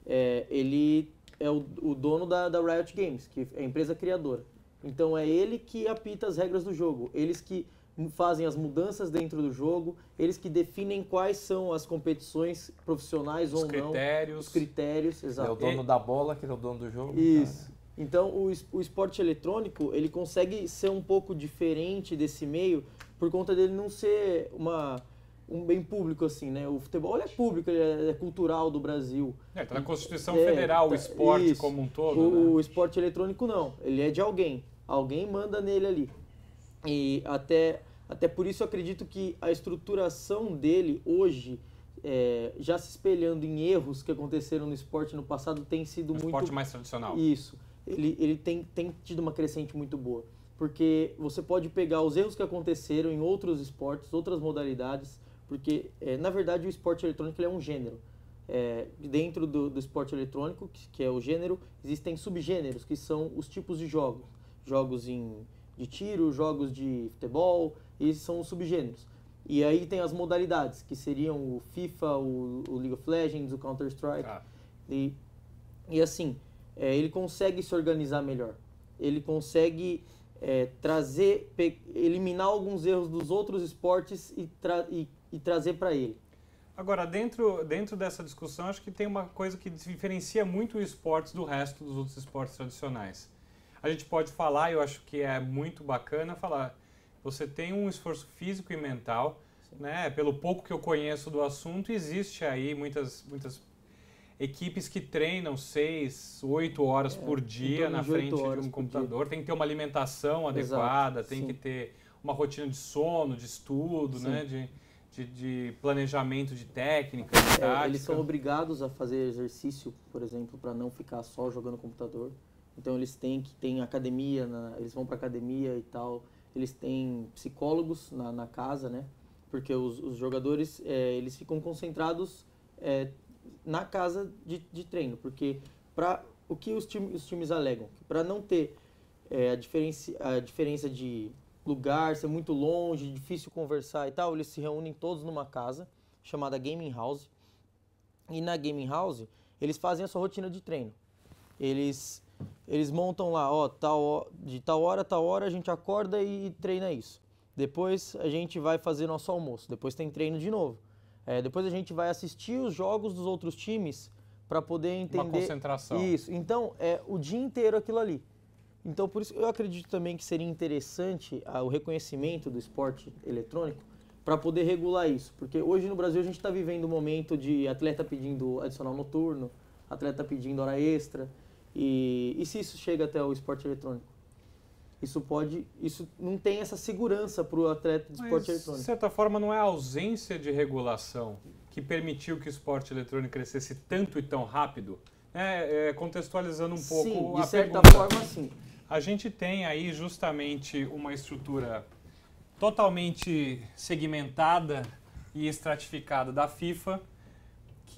é, ele é o, o dono da, da Riot Games, que é a empresa criadora. Então é ele que apita as regras do jogo. Eles que fazem as mudanças dentro do jogo, eles que definem quais são as competições profissionais os ou critérios. não. Os critérios. Exato. É o dono e... da bola que é o dono do jogo. Então, isso. Cara. Né? Então, o, o esporte eletrônico, ele consegue ser um pouco diferente desse meio por conta dele não ser uma um bem público, assim, né? O futebol é público, é, é cultural do Brasil. É, tá na Constituição é, Federal o tá, esporte isso. como um todo. O, né? o, esporte eletrônico não, ele é de alguém. Alguém manda nele ali. E até até por isso eu acredito que a estruturação dele hoje, é, já se espelhando em erros que aconteceram no esporte no passado, tem sido um muito. esporte mais tradicional. Isso. Ele, ele tem, tem tido uma crescente muito boa. Porque você pode pegar os erros que aconteceram em outros esportes, outras modalidades, porque, é, na verdade, o esporte eletrônico é um gênero. É, dentro do, do, esporte eletrônico, que, que é o gênero, existem subgêneros, que são os tipos de jogos. Jogos em de tiro, jogos de futebol, esses são os subgêneros. E aí tem as modalidades, que seriam o FIFA, o, o League of Legends, o Counter-Strike. Ah. E, e assim, é, ele consegue se organizar melhor. Ele consegue é, trazer, eliminar alguns erros dos outros esportes e, tra e, e trazer para ele. Agora, dentro, dentro dessa discussão, acho que tem uma coisa que diferencia muito o esportes do resto dos outros esportes tradicionais a gente pode falar, eu acho que é muito bacana falar. Você tem um esforço físico e mental, Sim. né? Pelo pouco que eu conheço do assunto, existe aí muitas, muitas equipes que treinam seis, oito horas é, por dia na frente de um computador. Tem que ter uma alimentação adequada, Exato. tem Sim. que ter uma rotina de sono, de estudo, Sim. né? De, de, de, planejamento de técnica, de é, Eles são obrigados a fazer exercício, por exemplo, para não ficar só jogando computador. Então eles têm que tem academia, na, eles vão para academia e tal. Eles têm psicólogos na, na casa, né? Porque os, os jogadores é, eles ficam concentrados é, na casa de, de treino, porque para o que os, time, os times alegam, para não ter é, a, diferença, a diferença de lugar, ser muito longe, difícil conversar e tal, eles se reúnem todos numa casa chamada Gaming House. E na Gaming House, eles fazem a sua rotina de treino. Eles eles montam lá, ó, tal, de tal hora, tal hora a gente acorda e treina isso. Depois a gente vai fazer nosso almoço. Depois tem treino de novo. É, depois a gente vai assistir os jogos dos outros times para poder entender. Uma concentração. Isso. Então, é o dia inteiro aquilo ali. Então, por isso eu acredito também que seria interessante ah, o reconhecimento do esporte eletrônico para poder regular isso. Porque hoje no Brasil a gente está vivendo um momento de atleta pedindo adicional noturno, atleta pedindo hora extra. E, e se isso chega até o esporte eletrônico? Isso pode, isso não tem essa segurança para o atleta de Mas, esporte eletrônico. De certa forma, não é a ausência de regulação que permitiu que o esporte eletrônico crescesse tanto e tão rápido? É, é, contextualizando um pouco sim, de a certa pergunta. forma, sim. A gente tem aí justamente uma estrutura totalmente segmentada e estratificada da FIFA,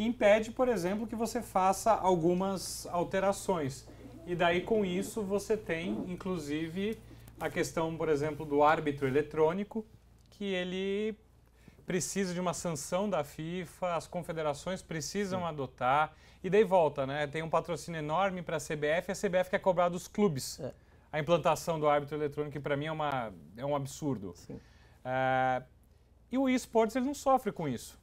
que impede, por exemplo, que você faça algumas alterações. E daí com isso você tem, inclusive, a questão, por exemplo, do árbitro eletrônico, que ele precisa de uma sanção da FIFA, as confederações precisam Sim. adotar. E daí volta, né? Tem um patrocínio enorme para a CBF, a CBF quer cobrar dos clubes. É. A implantação do árbitro eletrônico, que para mim é, uma, é um absurdo. É, e o eSports ele não sofre com isso.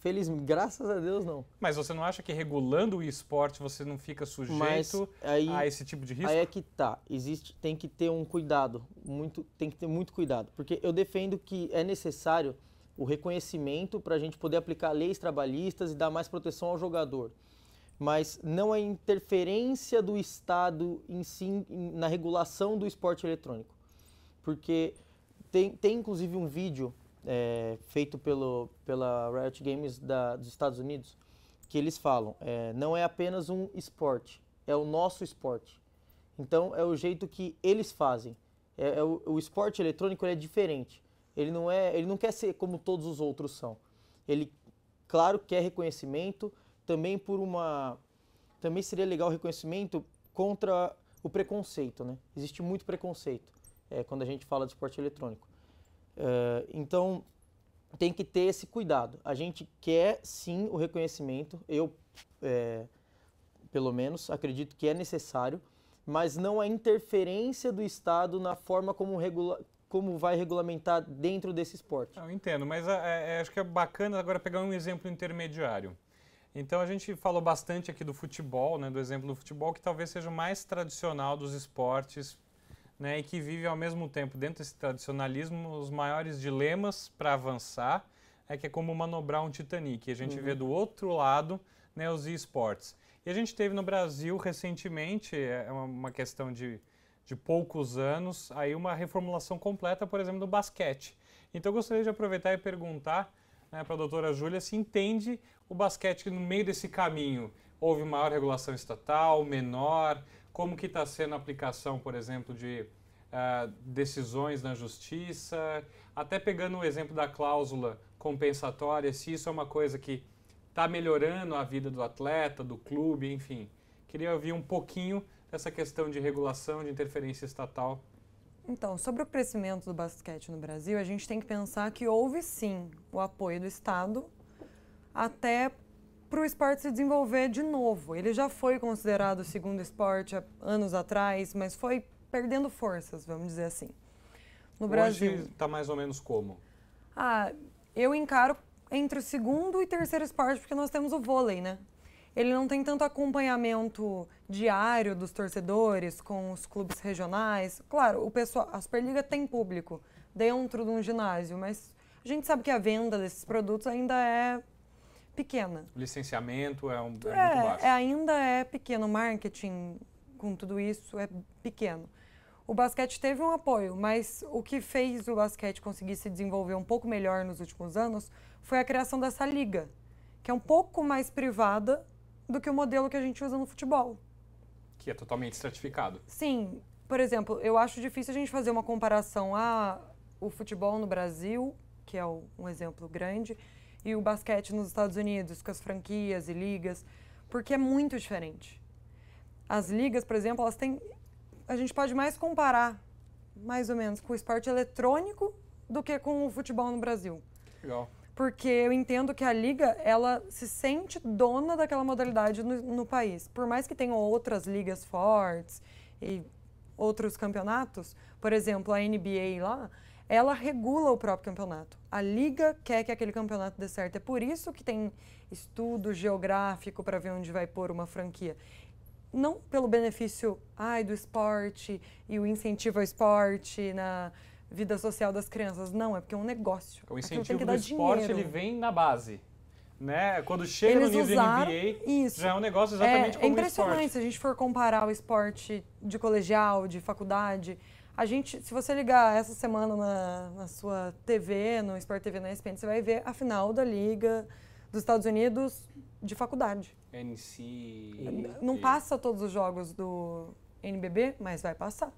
Feliz, graças a Deus não. Mas você não acha que regulando o esporte você não fica sujeito aí, a esse tipo de risco? Aí é que tá. Existe, tem que ter um cuidado, muito, tem que ter muito cuidado, porque eu defendo que é necessário o reconhecimento para a gente poder aplicar leis trabalhistas e dar mais proteção ao jogador. Mas não é interferência do Estado em si na regulação do esporte eletrônico. Porque tem, tem inclusive um vídeo é, feito pelo, pela Riot Games da, dos Estados Unidos, que eles falam, é, não é apenas um esporte, é o nosso esporte. Então é o jeito que eles fazem. É, é o, o, esporte eletrônico ele é diferente. Ele não é, ele não quer ser como todos os outros são. Ele, claro, quer reconhecimento também por uma, também seria legal reconhecimento contra o preconceito, né? Existe muito preconceito é, quando a gente fala de esporte eletrônico. Eh, então, tem que ter esse cuidado. A gente quer sim o reconhecimento, eu, é, pelo menos, acredito que é necessário, mas não a interferência do Estado na forma como regula como vai regulamentar dentro desse esporte. Eu entendo, mas é, é, acho que é bacana agora pegar um exemplo intermediário. Então a gente falou bastante aqui do futebol, né, do exemplo do futebol, que talvez seja o mais tradicional dos esportes né, e que vive ao mesmo tempo dentro desse tradicionalismo os maiores dilemas para avançar, é que é como manobrar um Titanic. a gente uhum. vê do outro lado né, os esportes. E a gente teve no Brasil recentemente, é, é uma questão de, de poucos anos, aí uma reformulação completa, por exemplo, do basquete. Então eu gostaria de aproveitar e perguntar né, para a doutora Júlia se entende o basquete no meio desse caminho. Houve maior regulação estatal, menor, como que está sendo a aplicação, por exemplo, de uh, decisões na justiça, até pegando o exemplo da cláusula compensatória, se isso é uma coisa que está melhorando a vida do atleta, do clube, enfim. Queria ouvir um pouquinho dessa questão de regulação, de interferência estatal então, sobre o crescimento do basquete no Brasil, a gente tem que pensar que houve sim o apoio do Estado, até para o esporte se desenvolver de novo. Ele já foi considerado o segundo esporte há anos atrás, mas foi perdendo forças, vamos dizer assim. No Hoje Brasil está mais ou menos como? Ah, eu encaro entre o segundo e terceiro esporte porque nós temos o vôlei, né? Ele não tem tanto acompanhamento diário dos torcedores com os clubes regionais. Claro, o pessoal, a Superliga tem público dentro de um ginásio, mas a gente sabe que a venda desses produtos ainda é pequena. licenciamento é, um, é, é muito baixo. É, ainda é pequeno. Marketing com tudo isso é pequeno. O basquete teve um apoio, mas o que fez o basquete conseguir se desenvolver um pouco melhor nos últimos anos foi a criação dessa liga, que é um pouco mais privada do que o modelo que a gente usa no futebol. Que é totalmente estratificado. Sim. Por exemplo, eu acho difícil a gente fazer uma comparação a ah, o futebol no Brasil, que é um exemplo grande, e o basquete nos Estados Unidos, com as franquias e ligas, porque é muito diferente. As ligas, por exemplo, elas têm. A gente pode mais comparar, mais ou menos, com o esporte eletrônico do que com o futebol no Brasil. Legal. Porque eu entendo que a liga, ela se sente dona daquela modalidade no, no país. Por mais que tenham outras ligas fortes e outros campeonatos, por exemplo, a NBA lá, ela regula o próprio campeonato. A liga quer que aquele campeonato dê certo. É por isso que tem estudo geográfico para ver onde vai pôr uma franquia. Não pelo benefício ai, do esporte e o incentivo ao esporte na vida social das crianças. Não, é porque é um negócio. O incentivo tem que do dar do esporte dinheiro. ele vem na base. Né? Quando chega Eles no nível usaram, NBA, isso. já é um negócio exatamente é, como É impressionante, o se a gente for comparar o esporte de colegial, de faculdade, a gente, se você ligar essa semana na, na sua TV, no Sport TV, na ESPN, você vai ver a final da Liga dos Estados Unidos de faculdade. NC... Não passa todos os jogos do NBB, mas vai passar.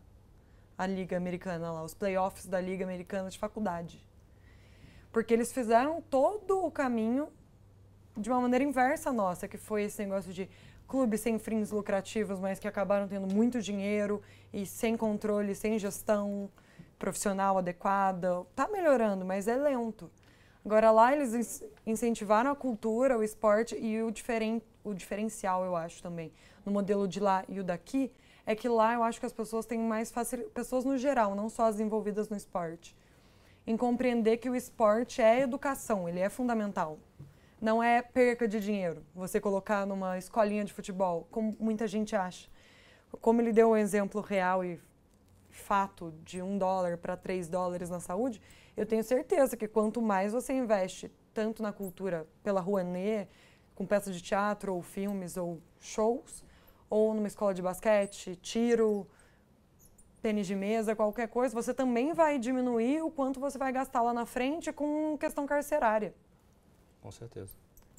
A Liga Americana lá, os playoffs da Liga Americana de faculdade. Porque eles fizeram todo o caminho de uma maneira inversa nossa, que foi esse negócio de clubes sem fins lucrativos, mas que acabaram tendo muito dinheiro e sem controle, sem gestão profissional adequada. Tá melhorando, mas é lento. Agora lá eles incentivaram a cultura, o esporte e o, diferen o diferencial, eu acho também, no modelo de lá e o daqui, é que lá eu acho que as pessoas têm mais facilidade, pessoas no geral, não só as envolvidas no esporte, em compreender que o esporte é educação, ele é fundamental. Não é perca de dinheiro você colocar numa escolinha de futebol, como muita gente acha. Como ele deu um exemplo real e fato de um dólar para três dólares na saúde, eu tenho certeza que quanto mais você investe tanto na cultura pela Rouanet, com peças de teatro ou filmes ou shows, ou numa escola de basquete, tiro, tênis de mesa, qualquer coisa, você também vai diminuir o quanto você vai gastar lá na frente com questão carcerária com certeza.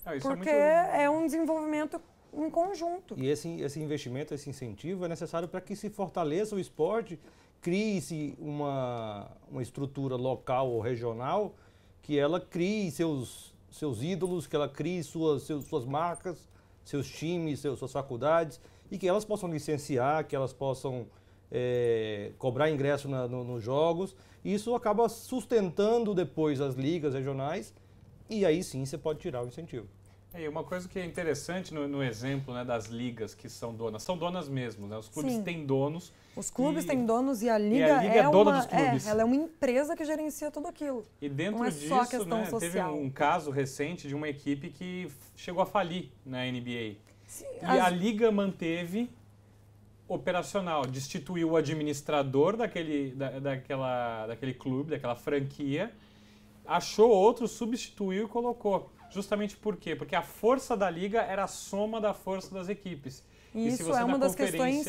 Ah, Porque é, muito... é um desenvolvimento em conjunto. E esse, esse investimento, esse incentivo é necessário para que se fortaleça o esporte, crie-se uma, uma estrutura local ou regional, que ela crie seus, seus ídolos, que ela crie suas, seus, suas marcas, seus times, seus, suas faculdades, e que elas possam licenciar, que elas possam é, cobrar ingresso na, no, nos jogos. E isso acaba sustentando depois as ligas regionais e aí sim você pode tirar o incentivo. É, uma coisa que é interessante no, no exemplo né, das ligas que são donas, são donas mesmo, né? Os clubes Sim. têm donos. Os clubes e, têm donos e a liga, e a liga é, é dona uma, dos é, clubes. É, ela é uma empresa que gerencia tudo aquilo. E dentro é disso, né, teve um caso recente de uma equipe que chegou a falir na NBA. Sim, e as... a liga manteve operacional, destituiu o administrador daquele, da, daquela, daquele clube, daquela franquia achou outro, substituiu e colocou. Justamente por quê? Porque a força da liga era a soma da força das equipes. E isso é uma das questões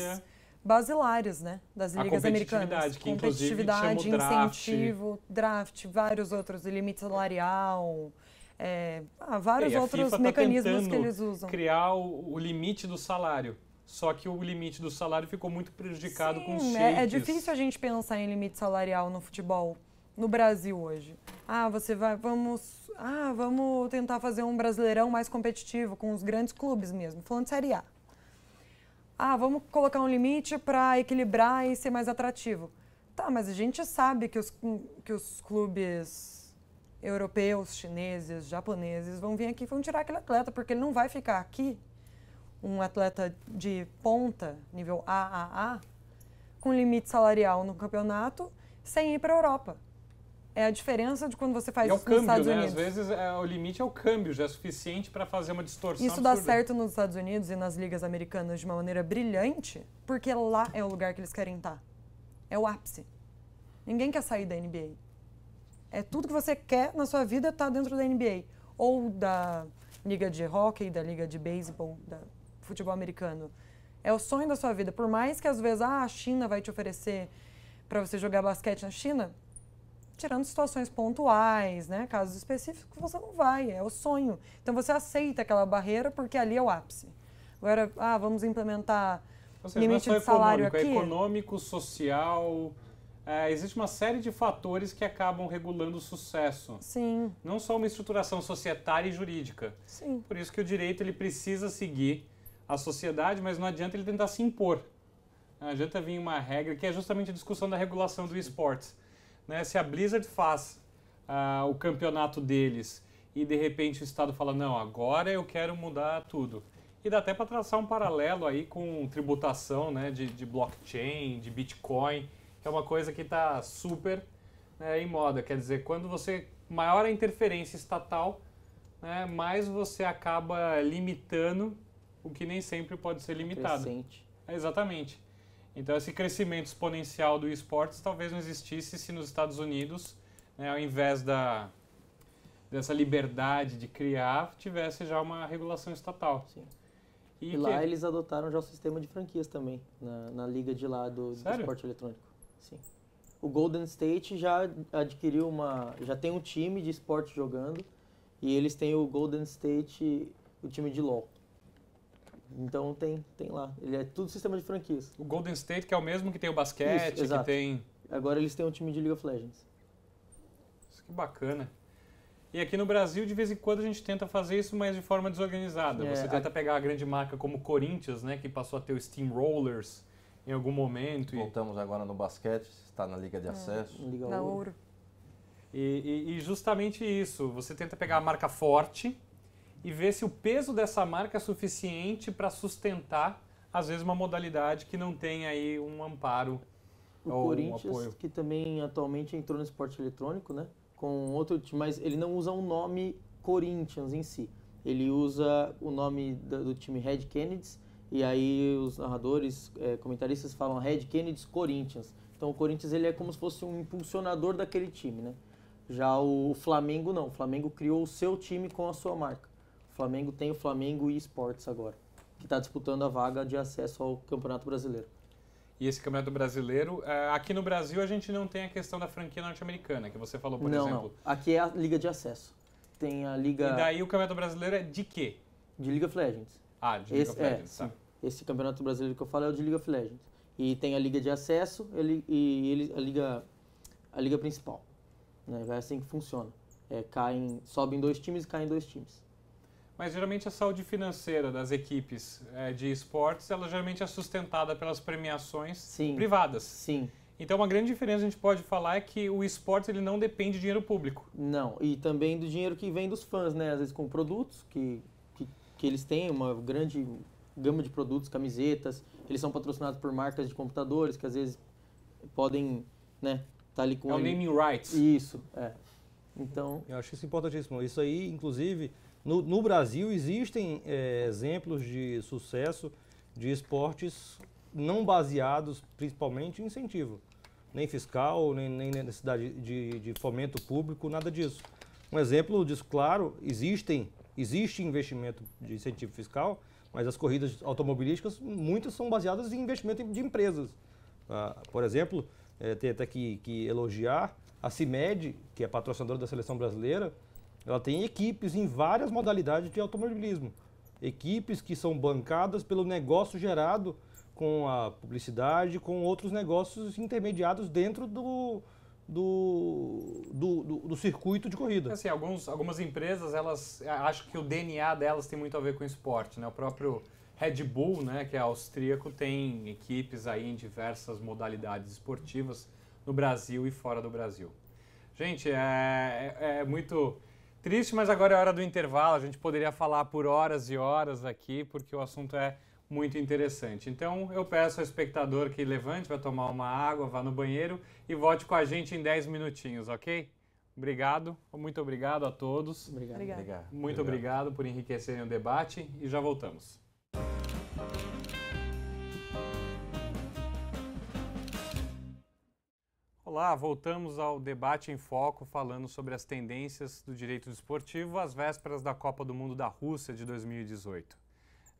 basilares, né, das ligas americanas. Que competitividade, incentivo, draft. vários outros, limite salarial, é, ah, vários outros tá mecanismos que eles usam. Criar o, o limite do salário. Só que o limite do salário ficou muito prejudicado Sim, com os É, é difícil a gente pensar em limite salarial no futebol no Brasil hoje? Ah, você vai, vamos, ah, vamos tentar fazer um brasileirão mais competitivo com os grandes clubes mesmo, falando de Série A. Ah, vamos colocar um limite para equilibrar e ser mais atrativo. Tá, mas a gente sabe que os, que os clubes europeus, chineses, japoneses vão vir aqui e vão tirar aquele atleta, porque ele não vai ficar aqui, um atleta de ponta, nível AAA, com limite salarial no campeonato, sem ir para a Europa. É a diferença de quando você faz é o câmbio, nos Estados né? Unidos. Às vezes é, o limite é o câmbio, já é suficiente para fazer uma distorção. Isso absurda. dá certo nos Estados Unidos e nas ligas americanas de uma maneira brilhante, porque lá é o lugar que eles querem estar. Tá. É o ápice. Ninguém quer sair da NBA. É tudo que você quer na sua vida está dentro da NBA ou da liga de hockey, da liga de beisebol, da futebol americano. É o sonho da sua vida. Por mais que às vezes ah, a China vai te oferecer para você jogar basquete na China, tirando situações pontuais, né? Casos específicos, você não vai, é o sonho. Então você aceita aquela barreira porque ali é o ápice. Agora, ah, vamos implementar seja, limite é de salário é aqui. É econômico, social. É, existe uma série de fatores que acabam regulando o sucesso. Sim. Não só uma estruturação societária e jurídica. Sim. Por isso que o direito ele precisa seguir a sociedade, mas não adianta ele tentar se impor. Não adianta vir uma regra, que é justamente a discussão da regulação do esportes. Né? Se a Blizzard faz ah, o campeonato deles e de repente o Estado fala, não, agora eu quero mudar tudo. E dá até para traçar um paralelo aí com tributação né, de, de blockchain, de Bitcoin, que é uma coisa que está super né, em moda. Quer dizer, quando você. maior a interferência estatal, né, mais você acaba limitando o que nem sempre pode ser limitado. Crescente. exatamente. Então, esse crescimento exponencial do esportes talvez não existisse se nos Estados Unidos, né, ao invés da, dessa liberdade de criar, tivesse já uma regulação estatal. Sim. E, e lá que... eles adotaram já o sistema de franquias também, na, na liga de lá do, do esporte eletrônico. Sim. O Golden State já adquiriu uma. já tem um time de esporte jogando, e eles têm o Golden State, o time de LOL. Então tem, tem lá. Ele é tudo sistema de franquias. O Golden State, que é o mesmo que tem o basquete, Isso, que tem. Agora eles têm um time de League of Legends. Isso que bacana. E aqui no Brasil, de vez em quando, a gente tenta fazer isso, mas de forma desorganizada. É, Você tenta a... pegar a grande marca como Corinthians, né, que passou a ter o Steamrollers em algum momento. Voltamos e... agora no basquete, está na Liga de é, Acesso. Liga na Ouro. E, e, e justamente isso. Você tenta pegar a marca forte, e ver se o peso dessa marca é suficiente para sustentar, às vezes, uma modalidade que não tem aí um amparo. O ou Corinthians, um apoio. que também atualmente entrou no esporte eletrônico, né? Com outro time, mas ele não usa o um nome Corinthians em si. Ele usa o nome do time Red Kennedys e aí os narradores, é, comentaristas falam Red Kennedys Corinthians. Então o Corinthians ele é como se fosse um impulsionador daquele time, né? Já o Flamengo não. O Flamengo criou o seu time com a sua marca. Flamengo tem o Flamengo e Esportes agora, que está disputando a vaga de acesso ao Campeonato Brasileiro. E esse Campeonato Brasileiro, é, aqui no Brasil a gente não tem a questão da franquia norte-americana, que você falou, por não, exemplo. Não, aqui é a Liga de Acesso. Tem a Liga... E daí o Campeonato Brasileiro é de quê? De Liga of Legends. Ah, de League esse, of é, Legends, é, tá. Sim. Esse Campeonato Brasileiro que eu falo é o de Liga of Legends. E tem a Liga de Acesso ele, e ele, a, Liga, a Liga Principal. Né? É assim que funciona. É, caem, sobem dois times e caem dois times mas geralmente a saúde financeira das equipes é, de esportes, ela geralmente é sustentada pelas premiações Sim. privadas. Sim. Então, uma grande diferença que a gente pode falar é que o esporte ele não depende de dinheiro público. Não, e também do dinheiro que vem dos fãs, né? Às vezes com produtos que, que, que eles têm, uma grande gama de produtos, camisetas, eles são patrocinados por marcas de computadores que às vezes podem, né, tá ali com... É o naming rights. Isso, é. Então... Eu acho isso importantíssimo. Isso aí, inclusive, no, no Brasil existem é, exemplos de sucesso de esportes não baseados principalmente em incentivo, nem fiscal, nem, nem necessidade de, de, fomento público, nada disso. Um exemplo disso, claro, existem, existe investimento de incentivo fiscal, mas as corridas automobilísticas, muitas são baseadas em investimento de empresas. Ah, por exemplo, é, tem até que, que elogiar a CIMED, que é patrocinadora da seleção brasileira, ela tem equipes em várias modalidades de automobilismo. Equipes que são bancadas pelo negócio gerado com a publicidade, com outros negócios intermediados dentro do, do, do, do, do circuito de corrida. Assim, alguns, algumas empresas, elas eh, acho que o DNA delas tem muito a ver com esporte, né? O próprio Red Bull, né, que é austríaco, tem equipes aí em diversas modalidades esportivas no Brasil e fora do Brasil. Gente, é, é, é muito Triste, mas agora é hora do intervalo. A gente poderia falar por horas e horas aqui, porque o assunto é muito interessante. Então eu peço ao espectador que levante, vá tomar uma água, vá no banheiro e volte com a gente em 10 minutinhos, ok? Obrigado, muito obrigado a todos. Obrigado. obrigado. Muito obrigado. obrigado por enriquecerem o debate e já voltamos. Olá, voltamos ao debate em foco falando sobre as tendências do direito desportivo às vésperas da Copa do Mundo da Rússia de 2018.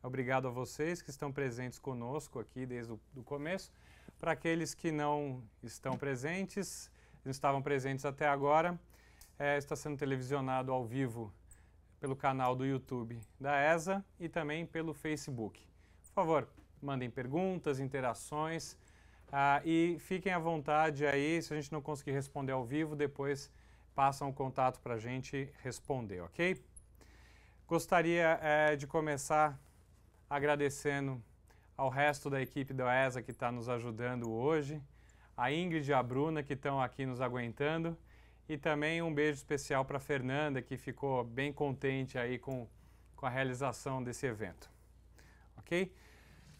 Obrigado a vocês que estão presentes conosco aqui desde o começo. Para aqueles que não estão presentes, não estavam presentes até agora, é, está sendo televisionado ao vivo pelo canal do YouTube da ESA e também pelo Facebook. Por favor, mandem perguntas, interações ah, e fiquem à vontade aí, se a gente não conseguir responder ao vivo, depois passam o contato para a gente responder, ok? Gostaria é, de começar agradecendo ao resto da equipe da ESA que está nos ajudando hoje, a Ingrid e a Bruna que estão aqui nos aguentando, e também um beijo especial para a Fernanda, que ficou bem contente aí com, com a realização desse evento. Ok?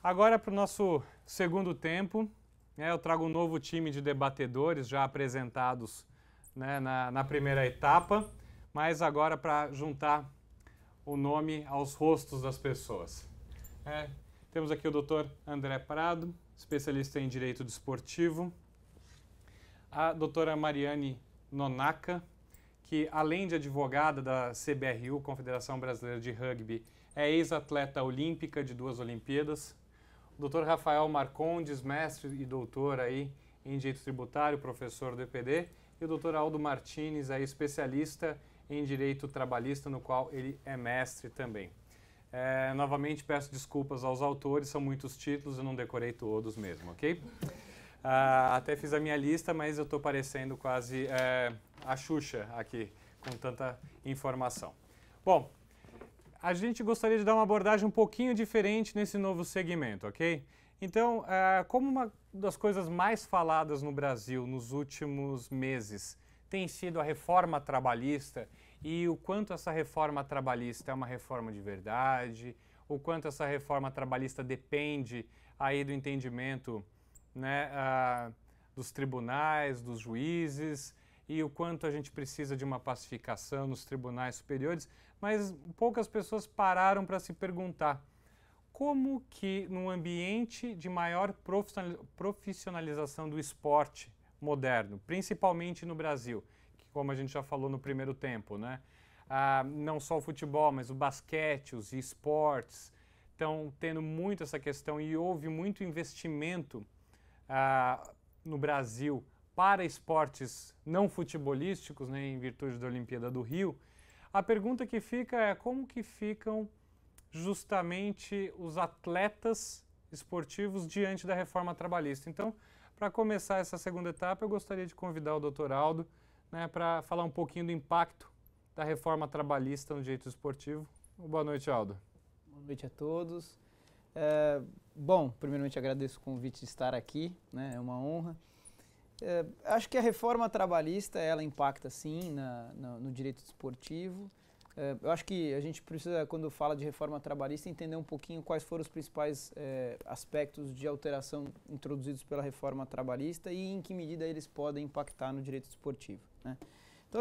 Agora para o nosso segundo tempo. É, eu trago um novo time de debatedores já apresentados né, na, na, primeira etapa, mas agora para juntar o nome aos rostos das pessoas. É, temos aqui o doutor André Prado, especialista em direito desportivo, a doutora Mariane Nonaca, que além de advogada da CBRU, Confederação Brasileira de Rugby, é ex-atleta olímpica de duas Olimpíadas, Doutor Rafael Marcondes, mestre e doutor aí em Direito Tributário, professor do EPD, e o doutor Aldo Martins, aí, especialista em Direito Trabalhista, no qual ele é mestre também. É, novamente peço desculpas aos autores, são muitos títulos, eu não decorei todos mesmo, ok? Ah, até fiz a minha lista, mas eu estou parecendo quase é, a Xuxa aqui, com tanta informação. Bom, a gente gostaria de dar uma abordagem um pouquinho diferente nesse novo segmento, ok? Então, é, como uma das coisas mais faladas no Brasil nos últimos meses tem sido a reforma trabalhista e o quanto essa reforma trabalhista é uma reforma de verdade, o quanto essa reforma trabalhista depende aí do entendimento né, uh, dos tribunais, dos juízes e o quanto a gente precisa de uma pacificação nos tribunais superiores mas poucas pessoas pararam para se perguntar como que num ambiente de maior profissionalização do esporte moderno, principalmente no Brasil, que como a gente já falou no primeiro tempo, né? Ah, não só o futebol, mas o basquete, os esportes, estão tendo muito essa questão e houve muito investimento ah, no Brasil para esportes não futebolísticos, né, em virtude da Olimpíada do Rio, a pergunta que fica é como que ficam justamente os atletas esportivos diante da reforma trabalhista. Então, para começar essa segunda etapa, eu gostaria de convidar o doutor Aldo né, para falar um pouquinho do impacto da reforma trabalhista no direito esportivo. Boa noite, Aldo. Boa noite a todos. É, bom, primeiramente agradeço o convite de estar aqui, né, é uma honra. É, acho que a reforma trabalhista ela impacta sim na, na, no direito desportivo. É, eh, eu acho que a gente precisa, quando fala de reforma trabalhista, entender um pouquinho quais foram os principais é, aspectos de alteração introduzidos pela reforma trabalhista e em que medida eles podem impactar no direito desportivo. Né? Então,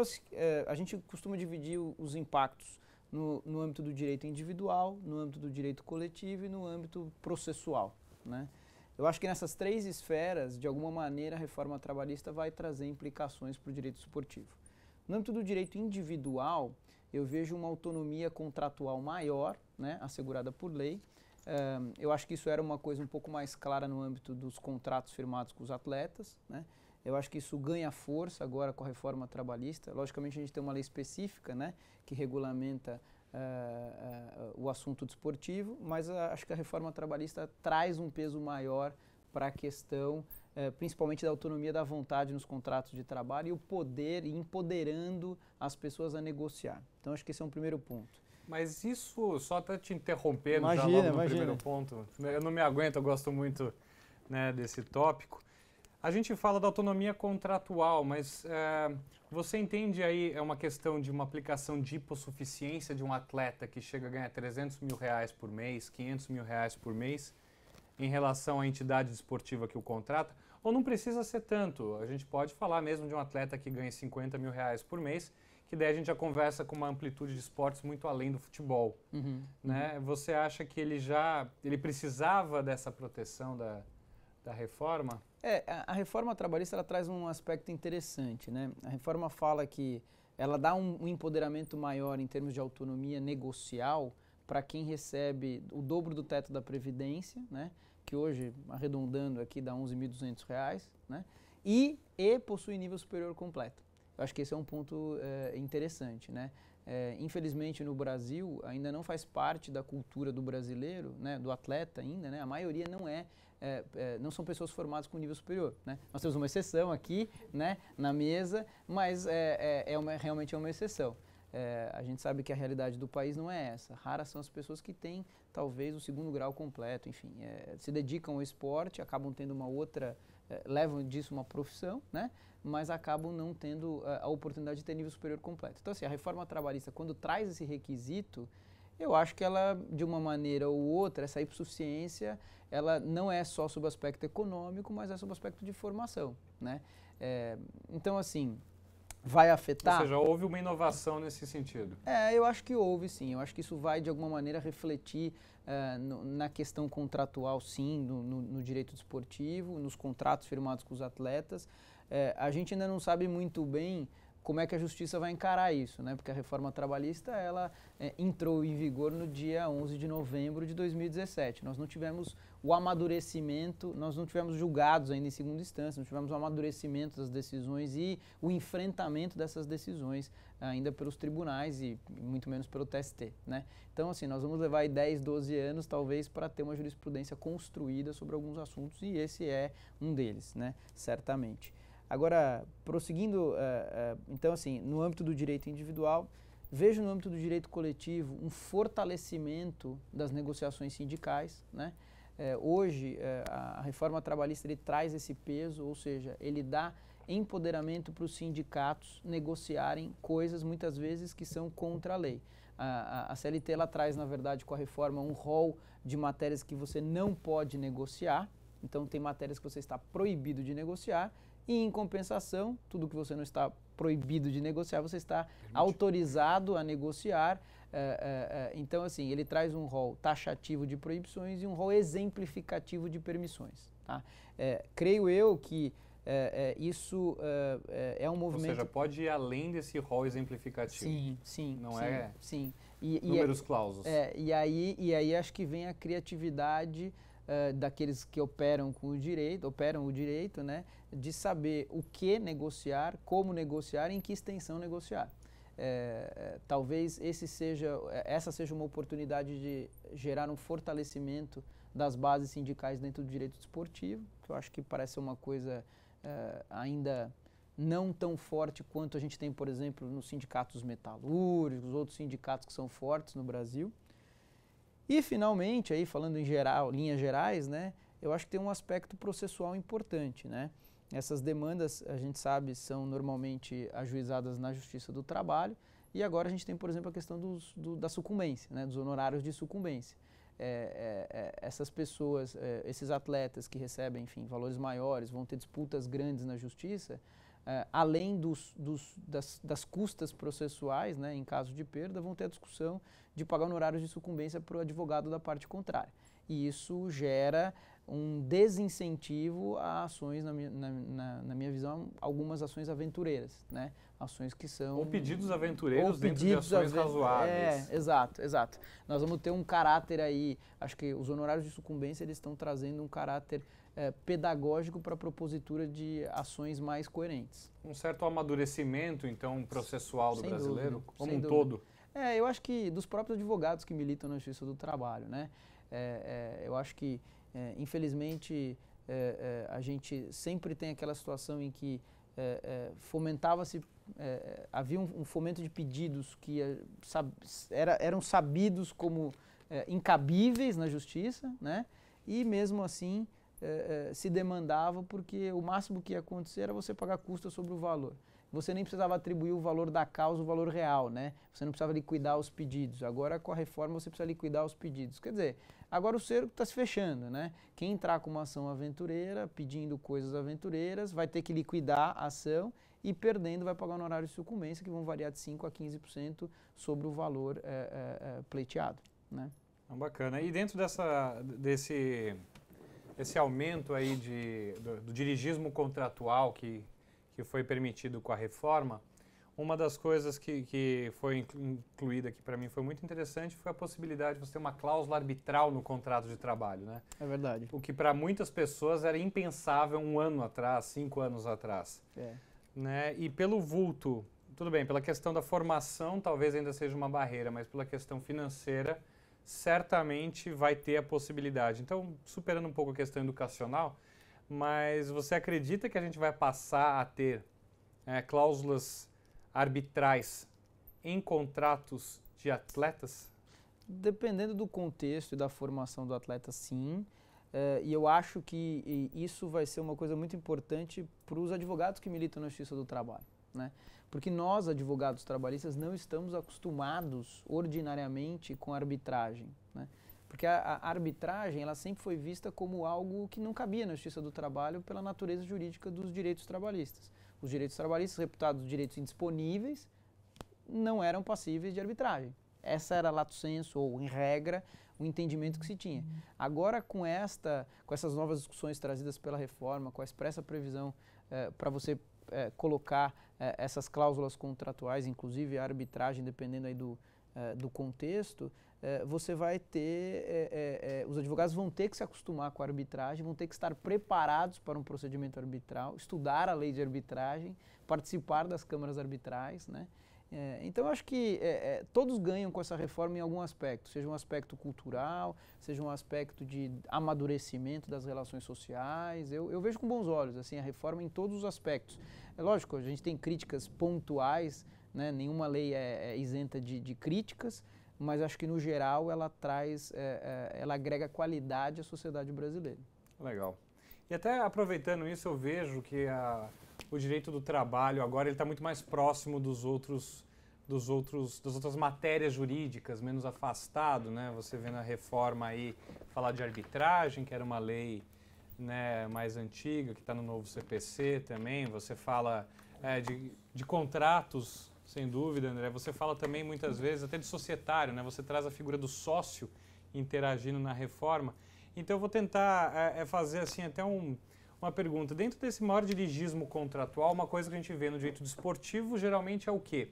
a gente costuma dividir os impactos no, no âmbito do direito individual, no âmbito do direito coletivo e no âmbito processual. Né? Eu acho que nessas três esferas, de alguma maneira, a reforma trabalhista vai trazer implicações para o direito esportivo. No âmbito do direito individual, eu vejo uma autonomia contratual maior, né, assegurada por lei. Um, eh, eu acho que isso era uma coisa um pouco mais clara no âmbito dos contratos firmados com os atletas. Né? Eu acho que isso ganha força agora com a reforma trabalhista. Logicamente, a gente tem uma lei específica né, que regulamenta uh, o assunto desportivo, mas eh, acho que a reforma trabalhista traz um peso maior para a questão, principalmente da autonomia da vontade nos contratos de trabalho e o poder empoderando as pessoas a negociar. Então, acho que esse é um primeiro ponto. Mas isso, só até te interrompendo imagina, já logo no imagina. primeiro ponto, eu não me aguento, eu gosto muito né, desse tópico. A gente fala da autonomia contratual, mas é, você entende aí, é uma questão de uma aplicação de hipossuficiência de um atleta que chega a ganhar 300 mil reais por mês, 500 mil reais por mês, em relação à entidade esportiva que o contrata? Ou não precisa ser tanto? A gente pode falar mesmo de um atleta que ganha 50 mil reais por mês, que daí a gente já conversa com uma amplitude de esportes muito além do futebol. Uhum, né? Uhum. Você acha que ele já ele precisava dessa proteção da da reforma? É, a, a reforma trabalhista ela traz um aspecto interessante, né? A reforma fala que ela dá um, um empoderamento maior em termos de autonomia negocial para quem recebe o dobro do teto da previdência, né? Que hoje arredondando aqui dá 11.200 reais, né? E e possui nível superior completo. Eu acho que esse é um ponto é, interessante, né? É, infelizmente no Brasil ainda não faz parte da cultura do brasileiro, né, do atleta ainda, né, a maioria não é é, é, não são pessoas formadas com nível superior. Né? Nós temos uma exceção aqui né, na mesa, mas é, é, é uma, realmente é uma exceção. É, a gente sabe que a realidade do país não é essa. Raras são as pessoas que têm, talvez, o segundo grau completo, enfim, é, se dedicam ao esporte, acabam tendo uma outra, levam disso uma profissão, né? mas acabam não tendo a oportunidade de ter nível superior completo. Então, assim, a reforma trabalhista, quando traz esse requisito, eu acho que ela, de uma maneira ou outra, essa hipossuficiência, ela não é só sob aspecto econômico, mas é sob aspecto de formação, né? É, então, assim, vai afetar... Ou seja, houve uma inovação nesse sentido. É, eu acho que houve, sim. Eu acho que isso vai, de alguma maneira, refletir uh, no, na questão contratual, sim, no, no, no direito desportivo, nos contratos firmados com os atletas. Eh, a gente ainda não sabe muito bem como é que a justiça vai encarar isso, né? Porque a reforma trabalhista ela é, entrou em vigor no dia 11 de novembro de 2017. Nós não tivemos o amadurecimento, nós não tivemos julgados ainda em segunda instância, não tivemos o amadurecimento das decisões e o enfrentamento dessas decisões ainda pelos tribunais e muito menos pelo TST, né? Então assim, nós vamos levar aí 10, 12 anos talvez para ter uma jurisprudência construída sobre alguns assuntos e esse é um deles, né? Certamente. Agora, prosseguindo, eh, eh, então assim, no âmbito do direito individual, vejo no âmbito do direito coletivo um fortalecimento das negociações sindicais, né? Eh, hoje, a reforma trabalhista ele traz esse peso, ou seja, ele dá empoderamento para os sindicatos negociarem coisas muitas vezes que são contra a lei. A, a, a, CLT ela traz, na verdade, com a reforma, um rol de matérias que você não pode negociar. Então, tem matérias que você está proibido de negociar e em compensação, tudo que você não está proibido de negociar, você está Permite. autorizado a negociar. Uh, uh, uh, então, assim, ele traz um rol taxativo de proibições e um rol exemplificativo de permissões. Tá? É, creio eu que é, é, isso é, um movimento. Ou seja, pode ir além desse rol exemplificativo. Sim, sim. Não sim, é? Sim. E, números e, é clausos. É, e, aí, e aí acho que vem a criatividade uh, daqueles que operam com o direito, operam o direito, né, de saber o que negociar, como negociar, em que extensão negociar. É, talvez esse seja, essa seja uma oportunidade de gerar um fortalecimento das bases sindicais dentro do direito desportivo, que eu acho que parece uma coisa é, ainda não tão forte quanto a gente tem, por exemplo, nos sindicatos metalúrgicos, outros sindicatos que são fortes no Brasil. E finalmente, aí falando em geral, linhas gerais, né, eu acho que tem um aspecto processual importante, né? Essas demandas, a gente sabe, são normalmente ajuizadas na Justiça do Trabalho e agora a gente tem, por exemplo, a questão dos, do, da sucumbência, né, dos honorários de sucumbência. É, é, é essas pessoas, é, esses atletas que recebem, enfim, valores maiores, vão ter disputas grandes na Justiça, Uh, além dos, dos, das, das, custas processuais, né, em caso de perda, vão ter a discussão de pagar honorários de sucumbência para o advogado da parte contrária. E isso gera um desincentivo a ações, na, na, na, na minha visão, algumas ações aventureiras, né? Ações que são... Ou pedidos aventureiros ou dentro pedidos de ações razoáveis. É, exato, exato. Nós vamos ter um caráter aí, acho que os honorários de sucumbência, eles estão trazendo um caráter é, pedagógico para a propositura de ações mais coerentes. Um certo amadurecimento, então, processual do Sem brasileiro, dúvida. como Sem um dúvida. todo? É, eu acho que dos próprios advogados que militam na Justiça do Trabalho, né? É, é, eu acho que, é, infelizmente, é, é, a gente sempre tem aquela situação em que fomentava-se, havia um, um, fomento de pedidos que sab, era, eram sabidos como incabíveis na Justiça, né? E mesmo assim, eh, eh, se demandava, porque o máximo que ia acontecer era você pagar custa sobre o valor. Você nem precisava atribuir o valor da causa, o valor real, né? Você não precisava liquidar os pedidos. Agora, com a reforma, você precisa liquidar os pedidos. Quer dizer, agora o cerco está se fechando, né? Quem entrar com uma ação aventureira, pedindo coisas aventureiras, vai ter que liquidar a ação e perdendo vai pagar honorários de sucumbência que vão variar de 5% a 15% sobre o valor é, é, pleiteado. Né? Ah, bacana. E dentro dessa, desse esse aumento aí de, do, do, dirigismo contratual que, que foi permitido com a reforma, uma das coisas que, que foi incluída aqui para mim foi muito interessante foi a possibilidade de você ter uma cláusula arbitral no contrato de trabalho, né? É verdade. O que para muitas pessoas era impensável um ano atrás, cinco anos atrás. É. Né? E pelo vulto, tudo bem, pela questão da formação talvez ainda seja uma barreira, mas pela questão financeira certamente vai ter a possibilidade. Então, superando um pouco a questão educacional, mas você acredita que a gente vai passar a ter é, cláusulas arbitrais em contratos de atletas? Dependendo do contexto e da formação do atleta, sim. Uh, e eu acho que isso vai ser uma coisa muito importante para os advogados que militam na Justiça do Trabalho. Né? Porque nós, advogados trabalhistas, não estamos acostumados ordinariamente com arbitragem. Né? Porque a, a, arbitragem ela sempre foi vista como algo que não cabia na Justiça do Trabalho pela natureza jurídica dos direitos trabalhistas. Os direitos trabalhistas, reputados direitos indisponíveis, não eram passíveis de arbitragem. Essa era lato senso ou em regra o entendimento que se tinha. Agora com esta, com essas novas discussões trazidas pela reforma, com a expressa previsão eh, para você eh, colocar é, essas cláusulas contratuais, inclusive a arbitragem, dependendo aí do, é, do contexto, é, você vai ter, é, é, os advogados vão ter que se acostumar com a arbitragem, vão ter que estar preparados para um procedimento arbitral, estudar a lei de arbitragem, participar das câmaras arbitrais, né? É, então, acho que é, é, todos ganham com essa reforma em algum aspecto, seja um aspecto cultural, seja um aspecto de amadurecimento das relações sociais. Eu, eu, vejo com bons olhos assim a reforma em todos os aspectos. É lógico, a gente tem críticas pontuais, né? nenhuma lei é, é isenta de, de, críticas, mas acho que no geral ela traz, é, é, ela agrega qualidade à sociedade brasileira. Legal. E até aproveitando isso, eu vejo que a o direito do trabalho agora ele está muito mais próximo dos outros, dos outros, das outras matérias jurídicas, menos afastado, né? Você vê na reforma aí falar de arbitragem, que era uma lei né, mais antiga, que está no novo CPC também. Você fala é, de, de contratos, sem dúvida, André. Você fala também muitas vezes até de societário, né? Você traz a figura do sócio interagindo na reforma. Então, eu vou tentar é, é fazer assim até um uma pergunta. Dentro desse maior dirigismo contratual, uma coisa que a gente vê no direito desportivo geralmente é o quê?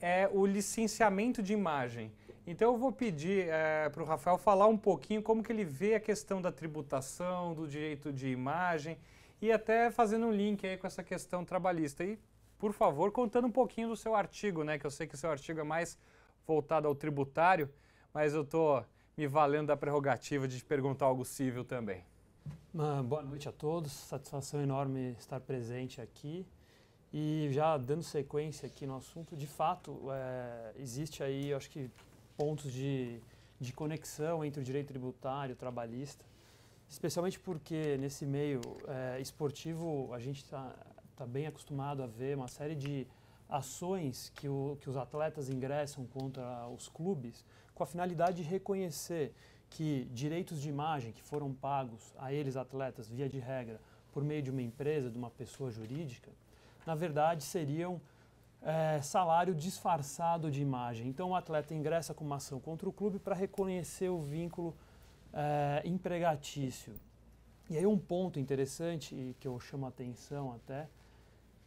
É o licenciamento de imagem. Então eu vou pedir é, eh, para o Rafael falar um pouquinho como que ele vê a questão da tributação, do direito de imagem e até fazendo um link aí com essa questão trabalhista. E, por favor, contando um pouquinho do seu artigo, né? Que eu sei que o seu artigo é mais voltado ao tributário, mas eu estou me valendo da prerrogativa de te perguntar algo civil também. Boa noite a todos, satisfação enorme estar presente aqui. E já dando sequência aqui no assunto, de fato, é, existe aí, acho que, pontos de, de conexão entre o direito tributário e o trabalhista, especialmente porque nesse meio é, esportivo a gente está tá bem acostumado a ver uma série de ações que, o, que os atletas ingressam contra os clubes com a finalidade de reconhecer que direitos de imagem que foram pagos a eles atletas via de regra por meio de uma empresa, de uma pessoa jurídica, na verdade seriam é, salário disfarçado de imagem. Então o atleta ingressa com uma ação contra o clube para reconhecer o vínculo é, empregatício. E aí um ponto interessante e que eu chamo a atenção até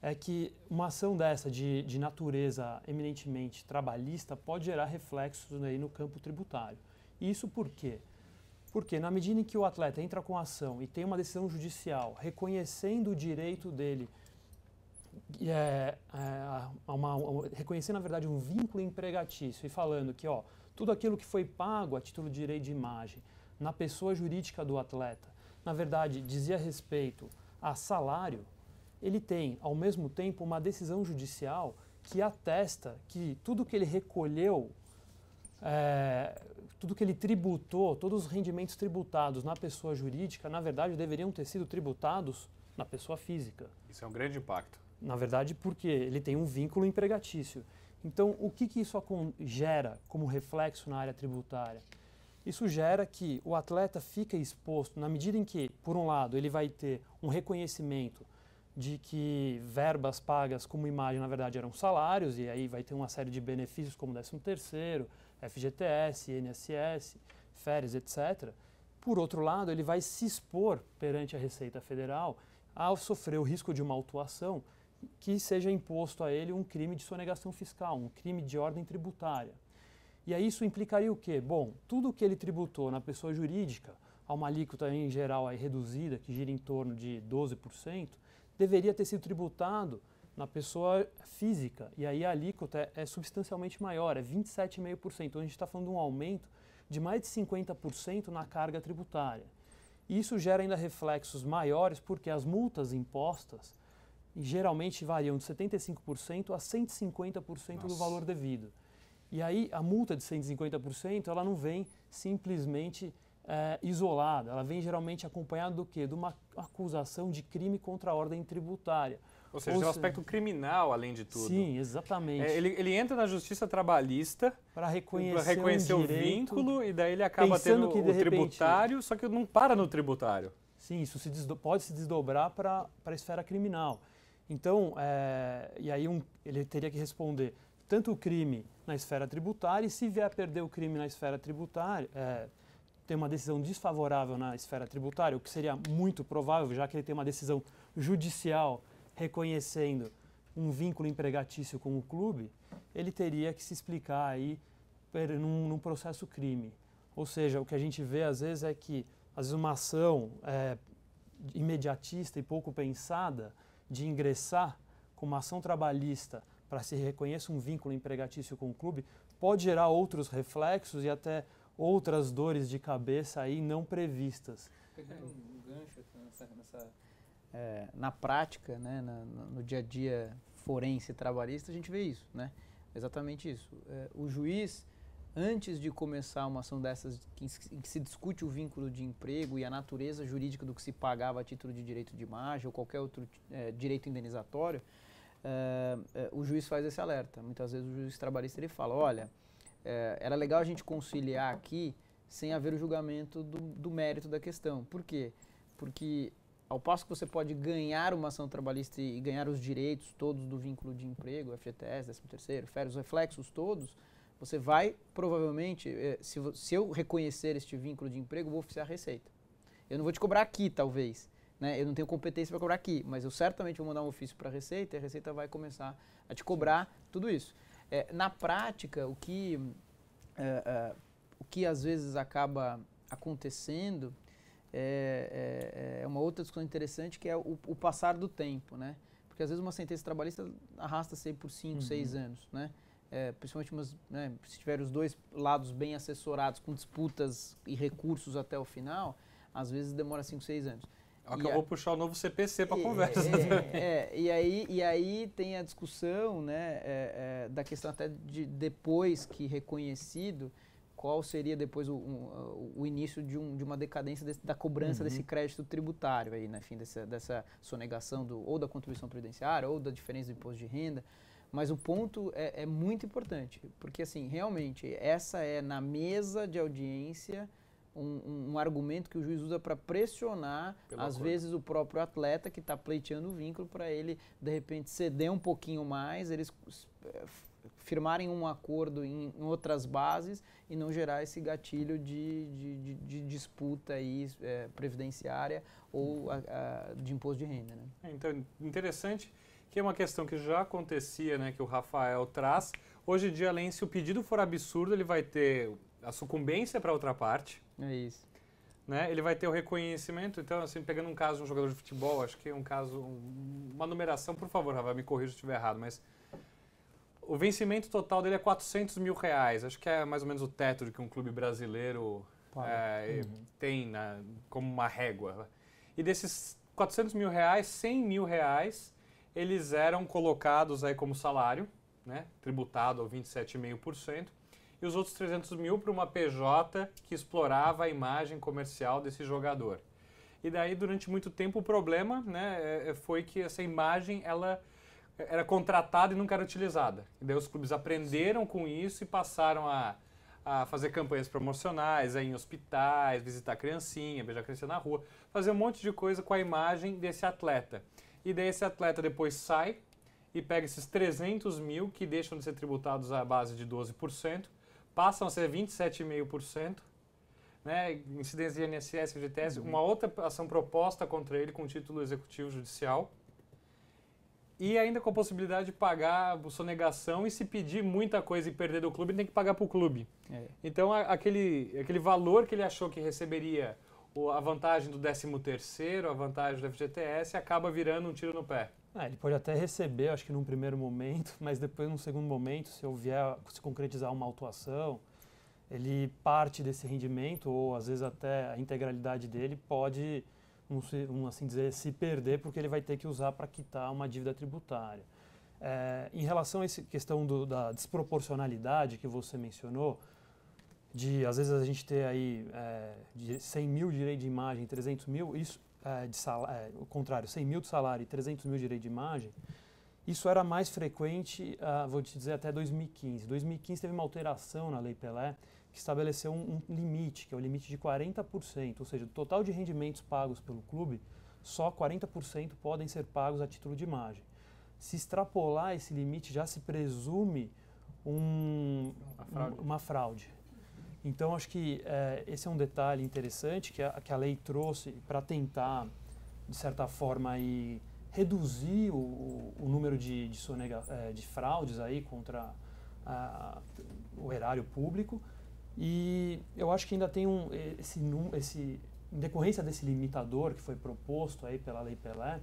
é que uma ação dessa de, de natureza eminentemente trabalhista pode gerar reflexos aí no campo tributário. Isso por quê? Porque na medida em que o atleta entra com ação e tem uma decisão judicial reconhecendo o direito dele é, é, uma, uma, reconhecendo, na verdade, um vínculo empregatício e falando que ó, tudo aquilo que foi pago a título de direito de imagem na pessoa jurídica do atleta, na verdade, dizia respeito a salário, ele tem, ao mesmo tempo, uma decisão judicial que atesta que tudo que ele recolheu é, tudo que ele tributou, todos os rendimentos tributados na pessoa jurídica, na verdade, deveriam ter sido tributados na pessoa física. Isso é um grande impacto. Na verdade, porque ele tem um vínculo empregatício. Então, o que, que isso gera como reflexo na área tributária? Isso gera que o atleta fica exposto, na medida em que, por um lado, ele vai ter um reconhecimento de que verbas pagas como imagem, na verdade, eram salários, e aí vai ter uma série de benefícios como 13 terceiro, FGTS, INSS, férias, etc. Por outro lado, ele vai se expor perante a Receita Federal ao sofrer o risco de uma autuação que seja imposto a ele um crime de sonegação fiscal, um crime de ordem tributária. E aí isso implicaria o quê? Bom, tudo que ele tributou na pessoa jurídica, a uma alíquota em geral aí reduzida, que gira em torno de 12%, deveria ter sido tributado na pessoa física. E aí a alíquota é, é substancialmente maior, é 27,5%. Então a gente está falando de um aumento de mais de 50% na carga tributária. Isso gera ainda reflexos maiores porque as multas impostas geralmente variam de 75% a 150% Nossa. do valor devido. E aí a multa de 150% ela não vem simplesmente é, isolada, ela vem geralmente acompanhada do quê? De uma acusação de crime contra a ordem tributária. Ou seja, Ou tem um aspecto criminal, além de tudo. Sim, exatamente. É, ele, ele entra na justiça trabalhista para reconhecer, pra reconhecer um o direito, vínculo e daí ele acaba tendo que, o tributário, só que não para no tributário. Sim, isso se desdo... pode se desdobrar para a esfera criminal. Então, é... e aí um... ele teria que responder tanto o crime na esfera tributária e se vier a perder o crime na esfera tributária, é... uma decisão desfavorável na esfera tributária, o que seria muito provável, já que ele tem uma decisão judicial reconhecendo um vínculo empregatício com o clube, ele teria que se explicar aí num, num processo crime. Ou seja, o que a gente vê às vezes é que às vezes uma ação é, imediatista e pouco pensada de ingressar com uma ação trabalhista para se reconheça um vínculo empregatício com o clube pode gerar outros reflexos e até outras dores de cabeça aí não previstas. Pegando um gancho nessa, nessa é, na prática, né, na, no dia a dia forense trabalhista, a gente vê isso, né? Exatamente isso. É, o juiz, antes de começar uma ação dessas em que se discute o vínculo de emprego e a natureza jurídica do que se pagava a título de direito de imagem ou qualquer outro é, direito indenizatório, é, é, o juiz faz esse alerta. Muitas vezes o juiz trabalhista ele fala, olha, é, era legal a gente conciliar aqui sem haver o julgamento do, do mérito da questão. Por quê? Porque ao passo que você pode ganhar uma ação trabalhista e ganhar os direitos todos do vínculo de emprego, FGTS, 13 terceiro, férias, os reflexos todos, você vai provavelmente, eh, se, se eu reconhecer este vínculo de emprego, vou oficiar a receita. Eu não vou te cobrar aqui, talvez, né? Eu não tenho competência para cobrar aqui, mas eu certamente vou mandar um ofício para a Receita e a Receita vai começar a te cobrar tudo isso. É, na prática, o que, é, é, o que às vezes acaba acontecendo é, é, é, uma outra discussão interessante que é o, o, passar do tempo, né? Porque às vezes uma sentença trabalhista arrasta-se por 5, 6 uhum. anos, né? É, principalmente umas, né, se tiver os dois lados bem assessorados, com disputas e recursos até o final, às vezes demora 5, 6 anos. Acabou vou puxar o novo CPC para a conversa. É, né? é, é, e, aí, e aí tem a discussão né, é, é, da questão até de depois que reconhecido, qual seria depois o, um, o início de, um, de, uma decadência desse, da cobrança uhum. desse crédito tributário aí, né, fim dessa, dessa sonegação do, ou da contribuição previdenciária ou da diferença do imposto de renda. Mas o ponto é, é, muito importante, porque assim, realmente, essa é na mesa de audiência um, um argumento que o juiz usa para pressionar, Pelo às acordo. vezes, o próprio atleta que está pleiteando o vínculo para ele, de repente, ceder um pouquinho mais, eles eh, firmarem um acordo em, em outras bases e não gerar esse gatilho de, de, de, de disputa aí, é, previdenciária ou a, a, de imposto de renda. Né? É, então, interessante que é uma questão que já acontecia, né, que o Rafael traz. Hoje em dia, além, se o pedido for absurdo, ele vai ter a sucumbência para outra parte. É isso. Né? Ele vai ter o reconhecimento. Então, assim, pegando um caso de um jogador de futebol, acho que é um caso, um, uma numeração, por favor, Rafael, me corrija se estiver errado, mas o vencimento total dele é 400 mil reais. Acho que é mais ou menos o teto de que um clube brasileiro é, uhum. tem na, como uma régua. E desses 400 mil reais, 100 mil reais, eles eram colocados aí como salário, né, tributado a 27,5%, e os outros 300 mil para uma PJ que explorava a imagem comercial desse jogador. E daí, durante muito tempo, o problema né, é, é, foi que essa imagem ela era contratada e nunca era utilizada. E daí os clubes aprenderam com isso e passaram a, a fazer campanhas promocionais, a em hospitais, visitar a criancinha, beijar a criança na rua, fazer um monte de coisa com a imagem desse atleta. E daí esse atleta depois sai e pega esses 300 mil que deixam de ser tributados à base de 12%, passam a ser 27,5%, né, incidência de INSS, FGTS, uhum. uma outra ação proposta contra ele com título executivo judicial, e ainda com a possibilidade de pagar sonegação e se pedir muita coisa e perder do clube, tem que pagar para o clube. É. Então, a, aquele, aquele valor que ele achou que receberia, o, a vantagem do 13º, a vantagem do FGTS, acaba virando um tiro no pé. Ah, ele pode até receber, acho que num primeiro momento, mas depois, num segundo momento, se houver, se concretizar uma autuação, ele parte desse rendimento, ou às vezes até a integralidade dele, pode um, um assim dizer, se perder, porque ele vai ter que usar para quitar uma dívida tributária. É, em relação a essa questão do, da desproporcionalidade que você mencionou, de às vezes a gente ter aí é, de 100 mil direito de imagem, 300 mil, isso é, de é, o contrário, 100 mil de salário e 300 mil de direito de imagem, isso era mais frequente, ah, vou te dizer, até 2015. 2015 teve uma alteração na Lei Pelé que estabeleceu um, um limite, que é o limite de 40%, ou seja, do total de rendimentos pagos pelo clube, só 40% podem ser pagos a título de imagem. Se extrapolar esse limite, já se presume um, uma, fraude. Um, uma fraude. Então, acho que é, esse é um detalhe interessante que a, que a lei trouxe para tentar, de certa forma, aí, reduzir o, o número de, de, sonega, é, de fraudes aí contra a, o erário público, e eu acho que ainda tem um, esse, esse, em decorrência desse limitador que foi proposto aí pela Lei Pelé,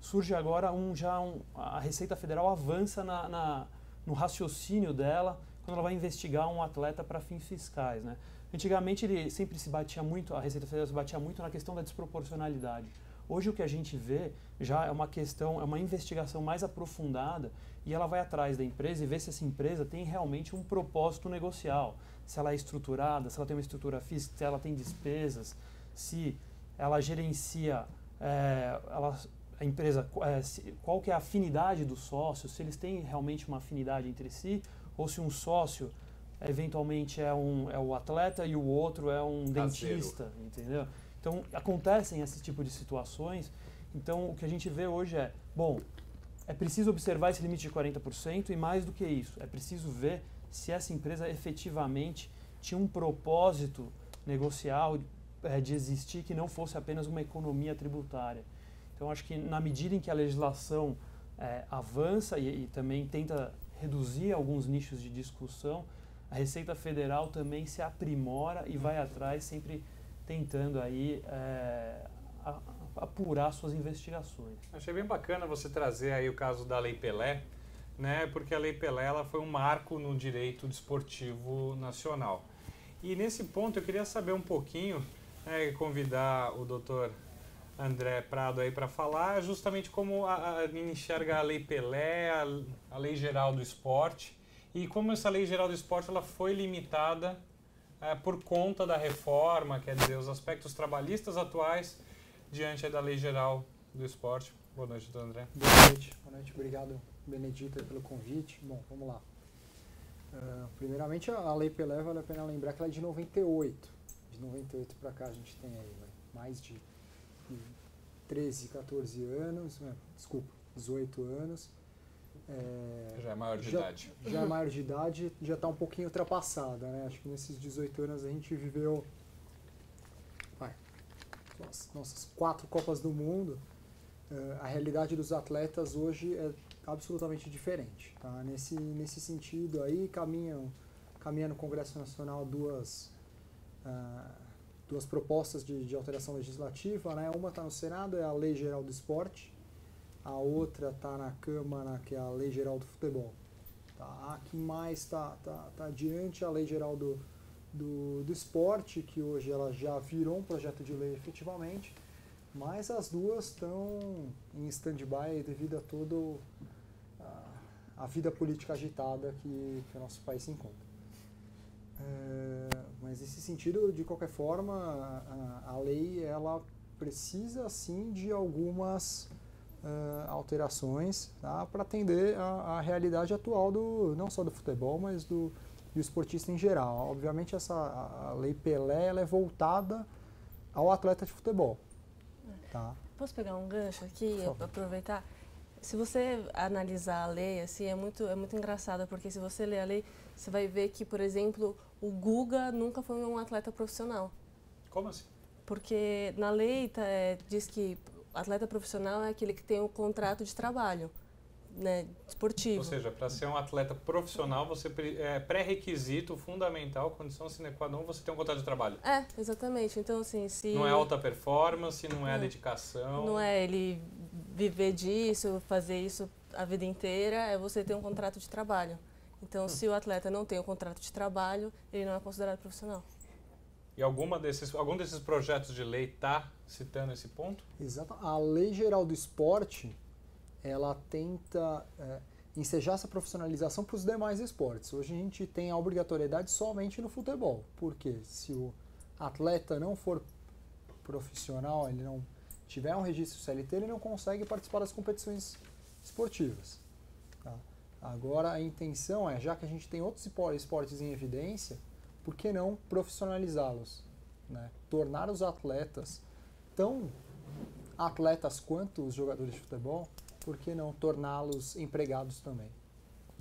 surge agora um já um, a Receita Federal avança na, na, no raciocínio dela quando ela vai investigar um atleta para fins fiscais, né? Antigamente ele sempre se batia muito, a Receita Federal se batia muito na questão da desproporcionalidade. Hoje o que a gente vê já é uma questão, é uma investigação mais aprofundada e ela vai atrás da empresa e vê se essa empresa tem realmente um propósito negocial, se ela é estruturada, se ela tem uma estrutura física, se ela tem despesas, se ela gerencia, é, ela, a empresa, é, se, qual que é a afinidade dos sócios, se eles têm realmente uma afinidade entre si, ou se um sócio eventualmente é um é o atleta e o outro é um Caseiro. dentista, entendeu? Então acontecem esse tipo de situações. Então o que a gente vê hoje é, bom, é preciso observar esse limite de 40% e mais do que isso, é preciso ver se essa empresa efetivamente tinha um propósito negocial é, de existir que não fosse apenas uma economia tributária. Então, acho que na medida em que a legislação é, avança e, e também tenta reduzir alguns nichos de discussão, a Receita Federal também se aprimora e vai atrás, sempre tentando aí é, apurar suas investigações. Achei bem bacana você trazer aí o caso da Lei Pelé, né? Porque a Lei Pelé ela foi um marco no direito desportivo nacional. E nesse ponto eu queria saber um pouquinho, né, convidar o doutor André Prado aí para falar, justamente como a, a, enxerga a Lei Pelé, a, a, Lei Geral do Esporte, e como essa Lei Geral do Esporte ela foi limitada é, por conta da reforma, quer dizer, os aspectos trabalhistas atuais diante da Lei Geral do Esporte. Boa noite, doutor André. Boa noite, boa noite, obrigado Benedita, pelo convite. Bom, vamos lá. Uh, primeiramente, a Lei Pelé vale a pena lembrar que ela é de 98. De 98 para cá a gente tem aí né, mais de 13, 14 anos, né? desculpa, 18 anos. É, já é maior de já, idade. Já é maior de idade, já está um pouquinho ultrapassada, né? Acho que nesses 18 anos a gente viveu vai, nossas, nossas quatro Copas do Mundo. Uh, a realidade dos atletas hoje é absolutamente diferente. Tá? Nesse, nesse sentido aí, caminham, caminha no Congresso Nacional duas, uh, duas propostas de, de alteração legislativa. Né? Uma está no Senado, é a Lei Geral do Esporte, a outra está na Câmara, que é a Lei Geral do Futebol. Tá? A que mais está tá, tá adiante é a Lei Geral do, do, do Esporte, que hoje ela já virou um projeto de lei efetivamente, mas as duas estão em stand-by devido a todo a vida política agitada que, que o nosso país se encontra. É, mas nesse sentido, de qualquer forma, a, a lei ela precisa sim de algumas uh, alterações tá, para atender a, a, realidade atual do não só do futebol, mas do, do esportista em geral. Obviamente essa a, lei Pelé ela é voltada ao atleta de futebol. Tá? Posso pegar um gancho aqui, aproveitar? se você analisar a lei, assim, é muito, é muito engraçado, porque se você ler a lei, você vai ver que, por exemplo, o Guga nunca foi um atleta profissional. Como assim? Porque na lei tá, é, diz que atleta profissional é aquele que tem um contrato de trabalho né, esportivo. Ou seja, para ser um atleta profissional, você é pré-requisito fundamental, condição sine qua non, você ter um contrato de trabalho. É, exatamente. Então, assim, se... Não é alta performance, não é, é dedicação... Não é ele viver disso, fazer isso a vida inteira, é você ter um contrato de trabalho. Então, hum. se o atleta não tem o um contrato de trabalho, ele não é considerado profissional. E alguma desses, algum desses projetos de lei está citando esse ponto? Exato. A Lei Geral do Esporte, ela tenta é, ensejar essa profissionalização para os demais esportes. Hoje a gente tem a obrigatoriedade somente no futebol, porque se o atleta não for profissional, ele não tiver um registro CLT, ele não consegue participar das competições esportivas. Tá? Agora a intenção é, já que a gente tem outros esportes em evidência, por que não profissionalizá-los? Né? Tornar os atletas tão atletas quanto os jogadores de futebol por que não torná-los empregados também?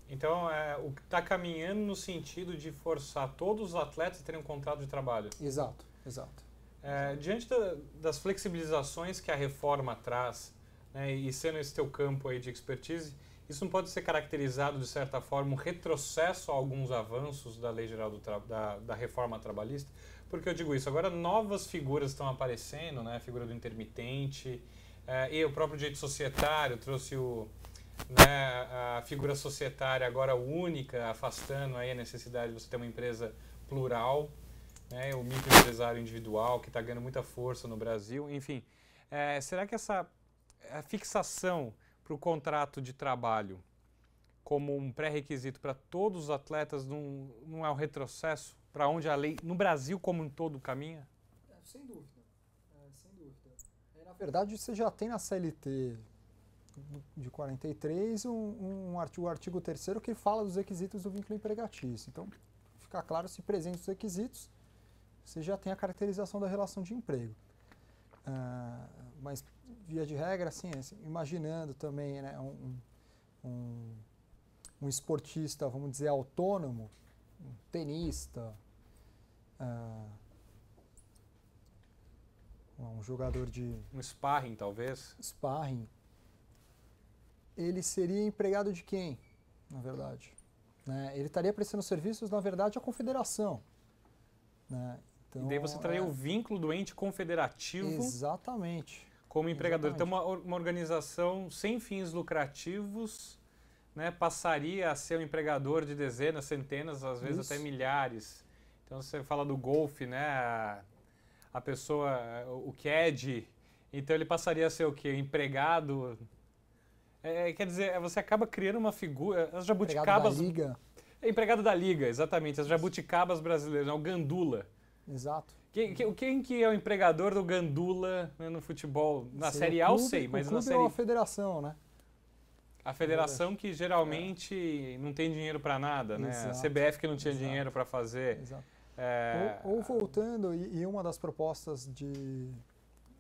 Então, é, o que está caminhando no sentido de forçar todos os atletas a terem um contrato de trabalho. Exato, exato. É, diante da, das flexibilizações que a reforma traz, né, e sendo esse teu campo aí de expertise, isso não pode ser caracterizado, de certa forma, um retrocesso a alguns avanços da Lei Geral da, da, Reforma Trabalhista? Porque eu digo isso, agora novas figuras estão aparecendo, né, a figura do intermitente, é, e o próprio direito societário trouxe o, né, a figura societária agora única, afastando aí a necessidade de você ter uma empresa plural, né, o microempresário individual, que está ganhando muita força no Brasil. Enfim, é, será que essa fixação para o contrato de trabalho como um pré-requisito para todos os atletas não, não é um retrocesso para onde a lei, no Brasil como um todo, caminha? É, sem dúvida verdade, você já tem na CLT de 43 um, um artigo, o artigo 3 que fala dos requisitos do vínculo empregatício. Então, fica claro se presentes os requisitos, você já tem a caracterização da relação de emprego. Ah, mas, via de regra, assim, assim imaginando também né, um, um, um, esportista, vamos dizer, autônomo, um tenista, ah, um jogador de. Um sparring, talvez? Sparring. Ele seria empregado de quem, na verdade? Né? Ele estaria prestando serviços, na verdade, à confederação. Né? Então, e daí você traria é... o vínculo do ente confederativo. Exatamente. Como empregador. Exatamente. Então, uma, uma organização sem fins lucrativos né, passaria a ser um empregador de dezenas, centenas, às vezes Isso. até milhares. Então, você fala do golfe, né? a pessoa, o CAD, então ele passaria a ser o quê? Empregado? É, quer dizer, você acaba criando uma figura. As jabuticabas. Empregado da Liga. É, empregado da Liga, exatamente. As jabuticabas brasileiras, né? o Gandula. Exato. Quem, quem, que é o empregador do Gandula né, no futebol? Na Seria Série A eu sei, mas o na é Série... É a federação, né? A federação que geralmente é. não tem dinheiro para nada, né? Exato. A CBF que não tinha Exato. dinheiro para fazer. Exato. É... Ou, ou, voltando, e, e uma das propostas de,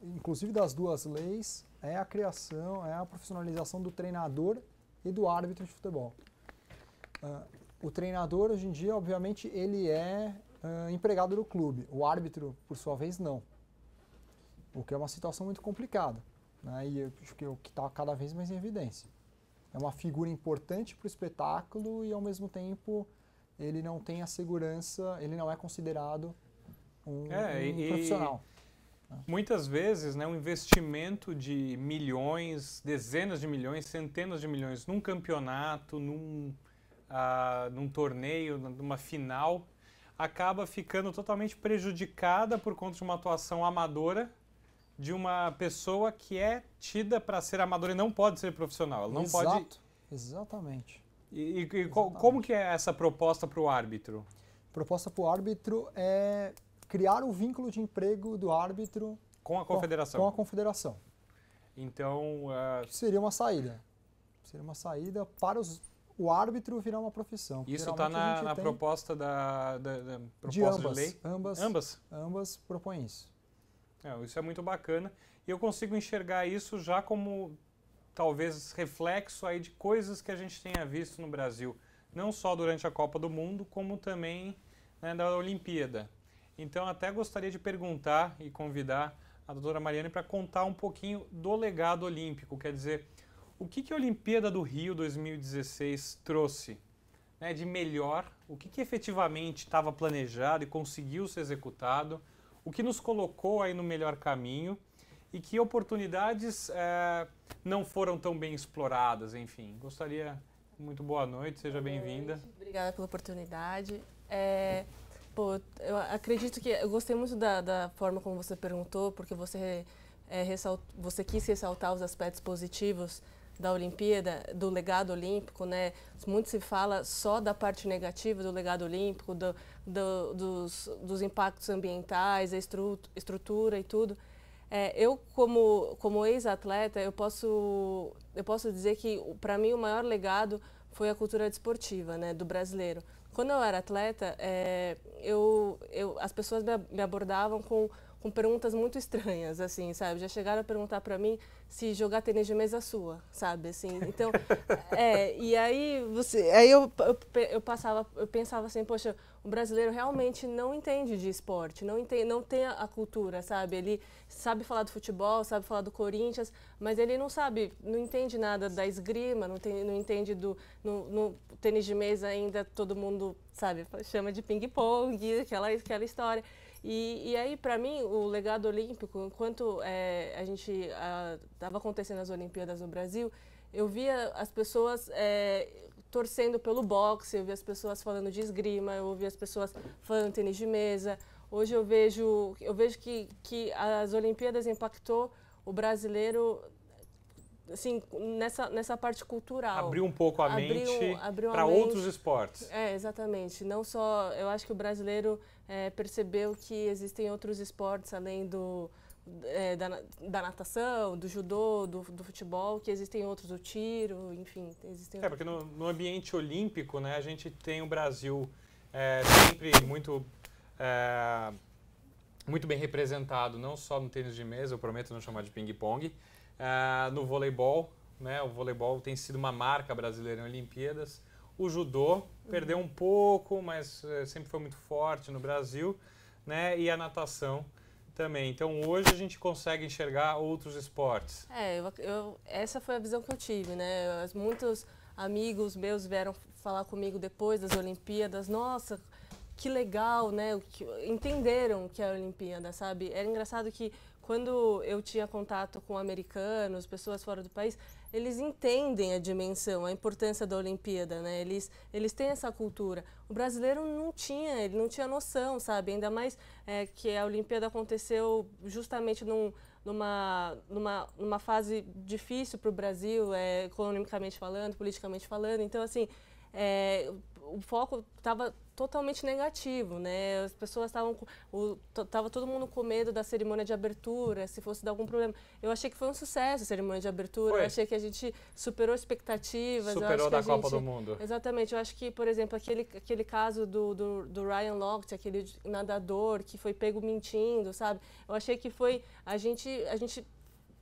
inclusive das duas leis, é a criação, é a profissionalização do treinador e do árbitro de futebol. Uh, o treinador, hoje em dia, obviamente, ele é uh, empregado do clube. O árbitro, por sua vez, não. O que é uma situação muito complicada. Né? E acho que é o que está cada vez mais em evidência. É uma figura importante para o espetáculo e, ao mesmo tempo, ele não tem a segurança, ele não é considerado um, é, um e, profissional. E é. muitas vezes, né, um investimento de milhões, dezenas de milhões, centenas de milhões num campeonato, num, uh, num torneio, numa final, acaba ficando totalmente prejudicada por conta de uma atuação amadora de uma pessoa que é tida para ser amadora e não pode ser profissional. Ela não Exato. pode Exatamente. E, e co como que é essa proposta para o árbitro? Proposta para o árbitro é criar o vínculo de emprego do árbitro com a confederação. Com a confederação. Então uh... seria uma saída, seria uma saída para os, o árbitro virar uma profissão. Isso está na, na proposta da, da, da proposta de, ambas, de lei. Ambas, ambas, ambas propõem isso. É, isso é muito bacana e eu consigo enxergar isso já como talvez reflexo aí de coisas que a gente tenha visto no Brasil, não só durante a Copa do Mundo, como também né, da Olimpíada. Então, até gostaria de perguntar e convidar a doutora Mariane para contar um pouquinho do legado olímpico, quer dizer, o que, que a Olimpíada do Rio 2016 trouxe né, de melhor, o que, que efetivamente estava planejado e conseguiu ser executado, o que nos colocou aí no melhor caminho e que oportunidades é, não foram tão bem exploradas, enfim. Gostaria, muito boa noite, seja bem-vinda. Obrigada pela oportunidade. É, pô, eu acredito que, eu gostei muito da, da forma como você perguntou, porque você, é, ressalt, você quis ressaltar os aspectos positivos da Olimpíada, do legado olímpico, né? Muito se fala só da parte negativa do legado olímpico, do, do, dos, dos impactos ambientais, a estrutura e tudo. É, eu, como, como ex-atleta, eu posso, eu posso dizer que, para mim, o maior legado foi a cultura desportiva né, do brasileiro. Quando eu era atleta, é, eu, eu, as pessoas me abordavam com, com perguntas muito estranhas, assim, sabe? Já chegaram a perguntar para mim se jogar tênis de mesa é sua, sabe? Assim, então, é, e aí, você, aí eu, eu, eu, passava, eu pensava assim, poxa, o brasileiro realmente não entende de esporte, não, entende, não tem a cultura, sabe? Ele sabe falar do futebol, sabe falar do Corinthians, mas ele não sabe, não entende nada da esgrima, não, tem, não entende do. No, no, tênis de mesa ainda todo mundo, sabe, chama de ping-pong, aquela, aquela história. E, e aí, para mim, o legado olímpico, enquanto é, a gente estava acontecendo as Olimpíadas no Brasil, eu via as pessoas é, torcendo pelo boxe, eu vi as pessoas falando de esgrima, eu ouvi as pessoas falando tênis de mesa. Hoje eu vejo, eu vejo que, que as Olimpíadas impactou o brasileiro assim, nessa, nessa parte cultural. Abriu um pouco a abriu, mente para outros esportes. É, exatamente. Não só, eu acho que o brasileiro é, percebeu que existem outros esportes além do, é, da, da, natação, do judô, do, do, futebol, que existem outros, do tiro, enfim, existem. É porque no, no, ambiente olímpico, né, a gente tem o Brasil é, sempre muito é, muito bem representado, não só no tênis de mesa, eu prometo não chamar de ping pong, é, no voleibol, né, o voleibol tem sido uma marca brasileira em Olimpíadas. O judô perdeu uhum. um pouco, mas é, sempre foi muito forte no Brasil, né? E a natação também. Então hoje a gente consegue enxergar outros esportes. É, eu, eu, essa foi a visão que eu tive, né? Muitos amigos meus vieram falar comigo depois das Olimpíadas. Nossa, que legal, né? Entenderam que é a Olimpíada, sabe? Era engraçado que quando eu tinha contato com americanos, pessoas fora do país, eles entendem a dimensão, a importância da Olimpíada, né? Eles, eles têm essa cultura. O brasileiro não tinha, ele não tinha noção, sabe? Ainda mais é, que a Olimpíada aconteceu justamente num, numa, numa, numa fase difícil para o Brasil, é, economicamente falando, politicamente falando. Então, assim, é, o foco estava totalmente negativo, né? As pessoas estavam estava todo mundo com medo da cerimônia de abertura, se fosse dar algum problema. Eu achei que foi um sucesso a cerimônia de abertura, eu achei que a gente superou expectativas, superou da Copa do Mundo. Exatamente, eu acho que, por exemplo, aquele aquele caso do, do, do Ryan Lochte, aquele nadador que foi pego mentindo, sabe? Eu achei que foi a gente a gente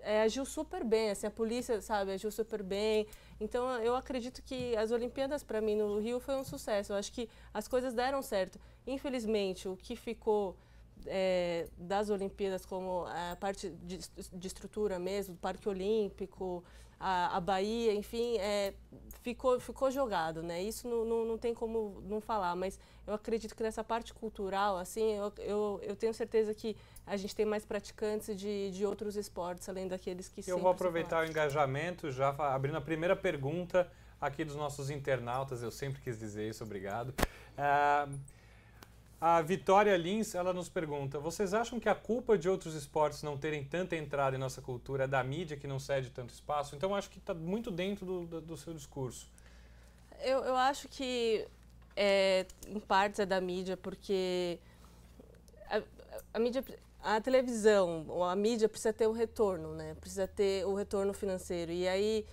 é, agiu super bem, assim, a polícia, sabe, agiu super bem. Então eu acredito que as Olimpíadas para mim no Rio foi um sucesso. Eu acho que as coisas deram certo. Infelizmente o que ficou é, das Olimpíadas, como a parte de, de estrutura mesmo, do Parque Olímpico, a, a Bahia, enfim, é, ficou, ficou jogado, né? Isso não, não, não, tem como não falar, mas eu acredito que nessa parte cultural, assim, eu, eu, eu tenho certeza que a gente tem mais praticantes de, de outros esportes, além daqueles que Eu vou aproveitar o engajamento, já abrindo a primeira pergunta aqui dos nossos internautas, eu sempre quis dizer isso, obrigado. Uh, a Vitória Lins, ela nos pergunta: vocês acham que a culpa de outros esportes não terem tanta entrada em nossa cultura é da mídia que não cede tanto espaço? Então acho que está muito dentro do, do, do, seu discurso. Eu, eu acho que é, em parte é da mídia, porque a, a, mídia, a televisão, a mídia precisa ter um retorno, né? Precisa ter o um retorno financeiro. E aí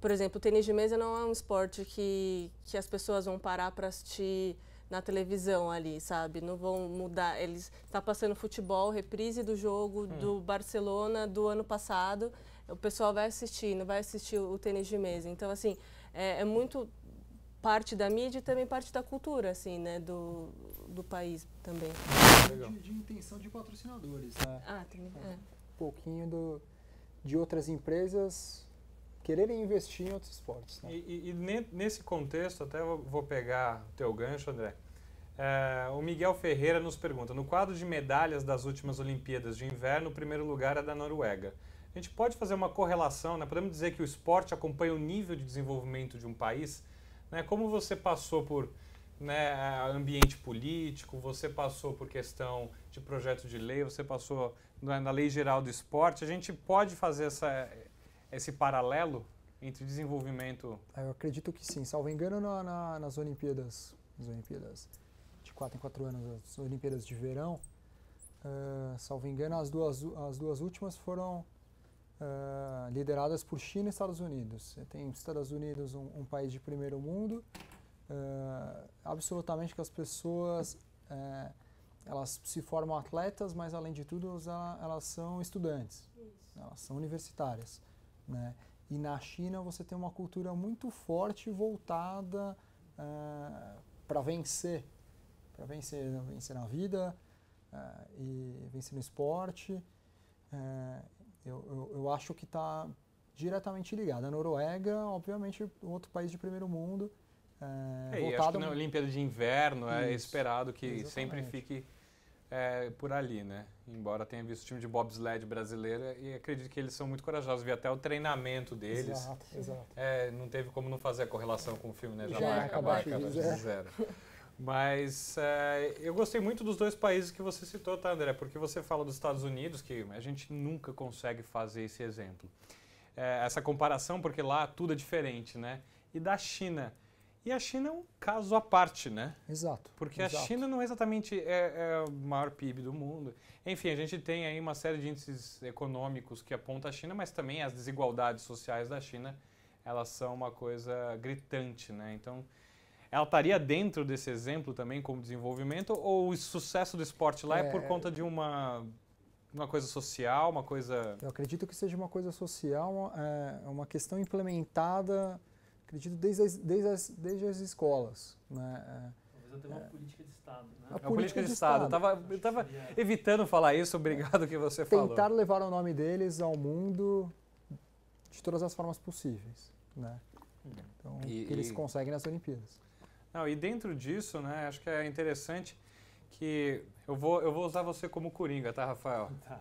por exemplo, o tênis de mesa não é um esporte que, que as pessoas vão parar para assistir na televisão ali, sabe? Não vão mudar. Eles está passando futebol, reprise do jogo hum. do Barcelona do ano passado. O pessoal vai assistir, não vai assistir o tênis de mesa. Então, assim, é, é muito parte da mídia e também parte da cultura, assim, né, do, do país também. De, de intenção de patrocinadores, né? Ah, tem, é. Um pouquinho do, de outras empresas quererem investir em outros esportes. Né? E, e, nesse contexto, até vou pegar o teu gancho, André. É, o Miguel Ferreira nos pergunta: no quadro de medalhas das últimas Olimpíadas de Inverno, o primeiro lugar é da Noruega. A gente pode fazer uma correlação, né? podemos dizer que o esporte acompanha o nível de desenvolvimento de um país. Né? Como você passou por né, ambiente político, você passou por questão de projeto de lei, você passou na lei geral do esporte, a gente pode fazer essa, esse paralelo entre desenvolvimento? Ah, eu acredito que sim, salvo engano na, na, nas Olimpíadas, nas Olimpíadas de 4 em 4 anos, as Olimpíadas de verão, uh, salvo engano as duas, as duas últimas foram uh, lideradas por China e Estados Unidos. Você tem os Estados Unidos, um, um, país de primeiro mundo, uh, absolutamente que as pessoas eh, elas se formam atletas, mas além de tudo elas, elas são estudantes, Isso. elas são universitárias. Né? E na China você tem uma cultura muito forte voltada uh, eh, para vencer, para vencer, vencer na vida uh, e vencer no esporte. Uh, eu, eu, eu, acho que está diretamente ligado. A Noruega, obviamente, outro país de primeiro mundo. É, é, voltado... acho que na Olimpíada de Inverno é Isso, é esperado que exatamente. sempre fique é, por ali, né? Embora tenha visto o time de bobsled brasileiro e acredito que eles são muito corajosos. Vi até o treinamento deles. Exato, exato. É, não teve como não fazer a correlação com o filme, né? Já, é acabar, né? É. de zero. Mas é, eu gostei muito dos dois países que você citou, tá, André? Porque você fala dos Estados Unidos, que a gente nunca consegue fazer esse exemplo. É, essa comparação, porque lá tudo é diferente, né? E da China. E a China é um caso à parte, né? Exato. Porque exato. a China não é exatamente é, é, o maior PIB do mundo. Enfim, a gente tem aí uma série de índices econômicos que apontam a China, mas também as desigualdades sociais da China, elas são uma coisa gritante, né? Então, ela estaria dentro desse exemplo também como desenvolvimento ou o sucesso do esporte lá é, é por conta de uma uma coisa social, uma coisa... Eu acredito que seja uma coisa social, é, é uma questão implementada acredito, desde as, desde as, desde as escolas. Né? Talvez até uma é. política de Estado. Né? A, a política, política, de, Estado. Estado. Eu estava é. evitando falar isso, obrigado que você falou. Tentar levar o nome deles ao mundo de todas as formas possíveis. Né? Então, e, que eles e... conseguem nas Olimpíadas. Não, e dentro disso, né, acho que é interessante que eu vou, eu vou usar você como coringa, tá, Rafael? Tá.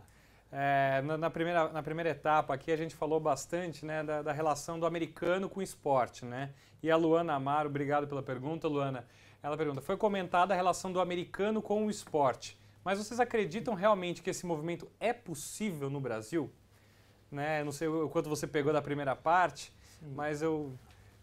É, na, na, primeira, na primeira etapa aqui a gente falou bastante né, da, da, relação do americano com o esporte. Né? E a Luana Amaro, obrigado pela pergunta, Luana. Ela pergunta: foi comentada a relação do americano com o esporte, mas vocês acreditam realmente que esse movimento é possível no Brasil? Né? Não sei o quanto você pegou da primeira parte, Sim. mas eu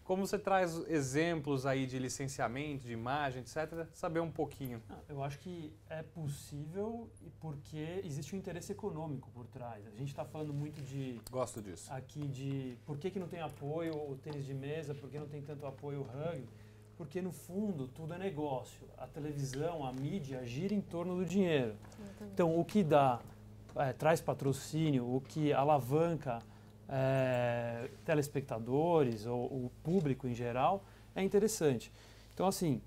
como você traz exemplos aí de licenciamento, de imagem, etc., saber um pouquinho. Ah, eu acho que é possível porque existe um interesse econômico por trás. A gente está falando muito de. Gosto disso. Aqui de por que, que não tem apoio o tênis de mesa, por que não tem tanto apoio o rugby. Porque no fundo tudo é negócio. A televisão, a mídia gira em torno do dinheiro. Então o que dá, é, traz patrocínio, o que alavanca é, telespectadores ou o público em geral, é interessante. Então, assim,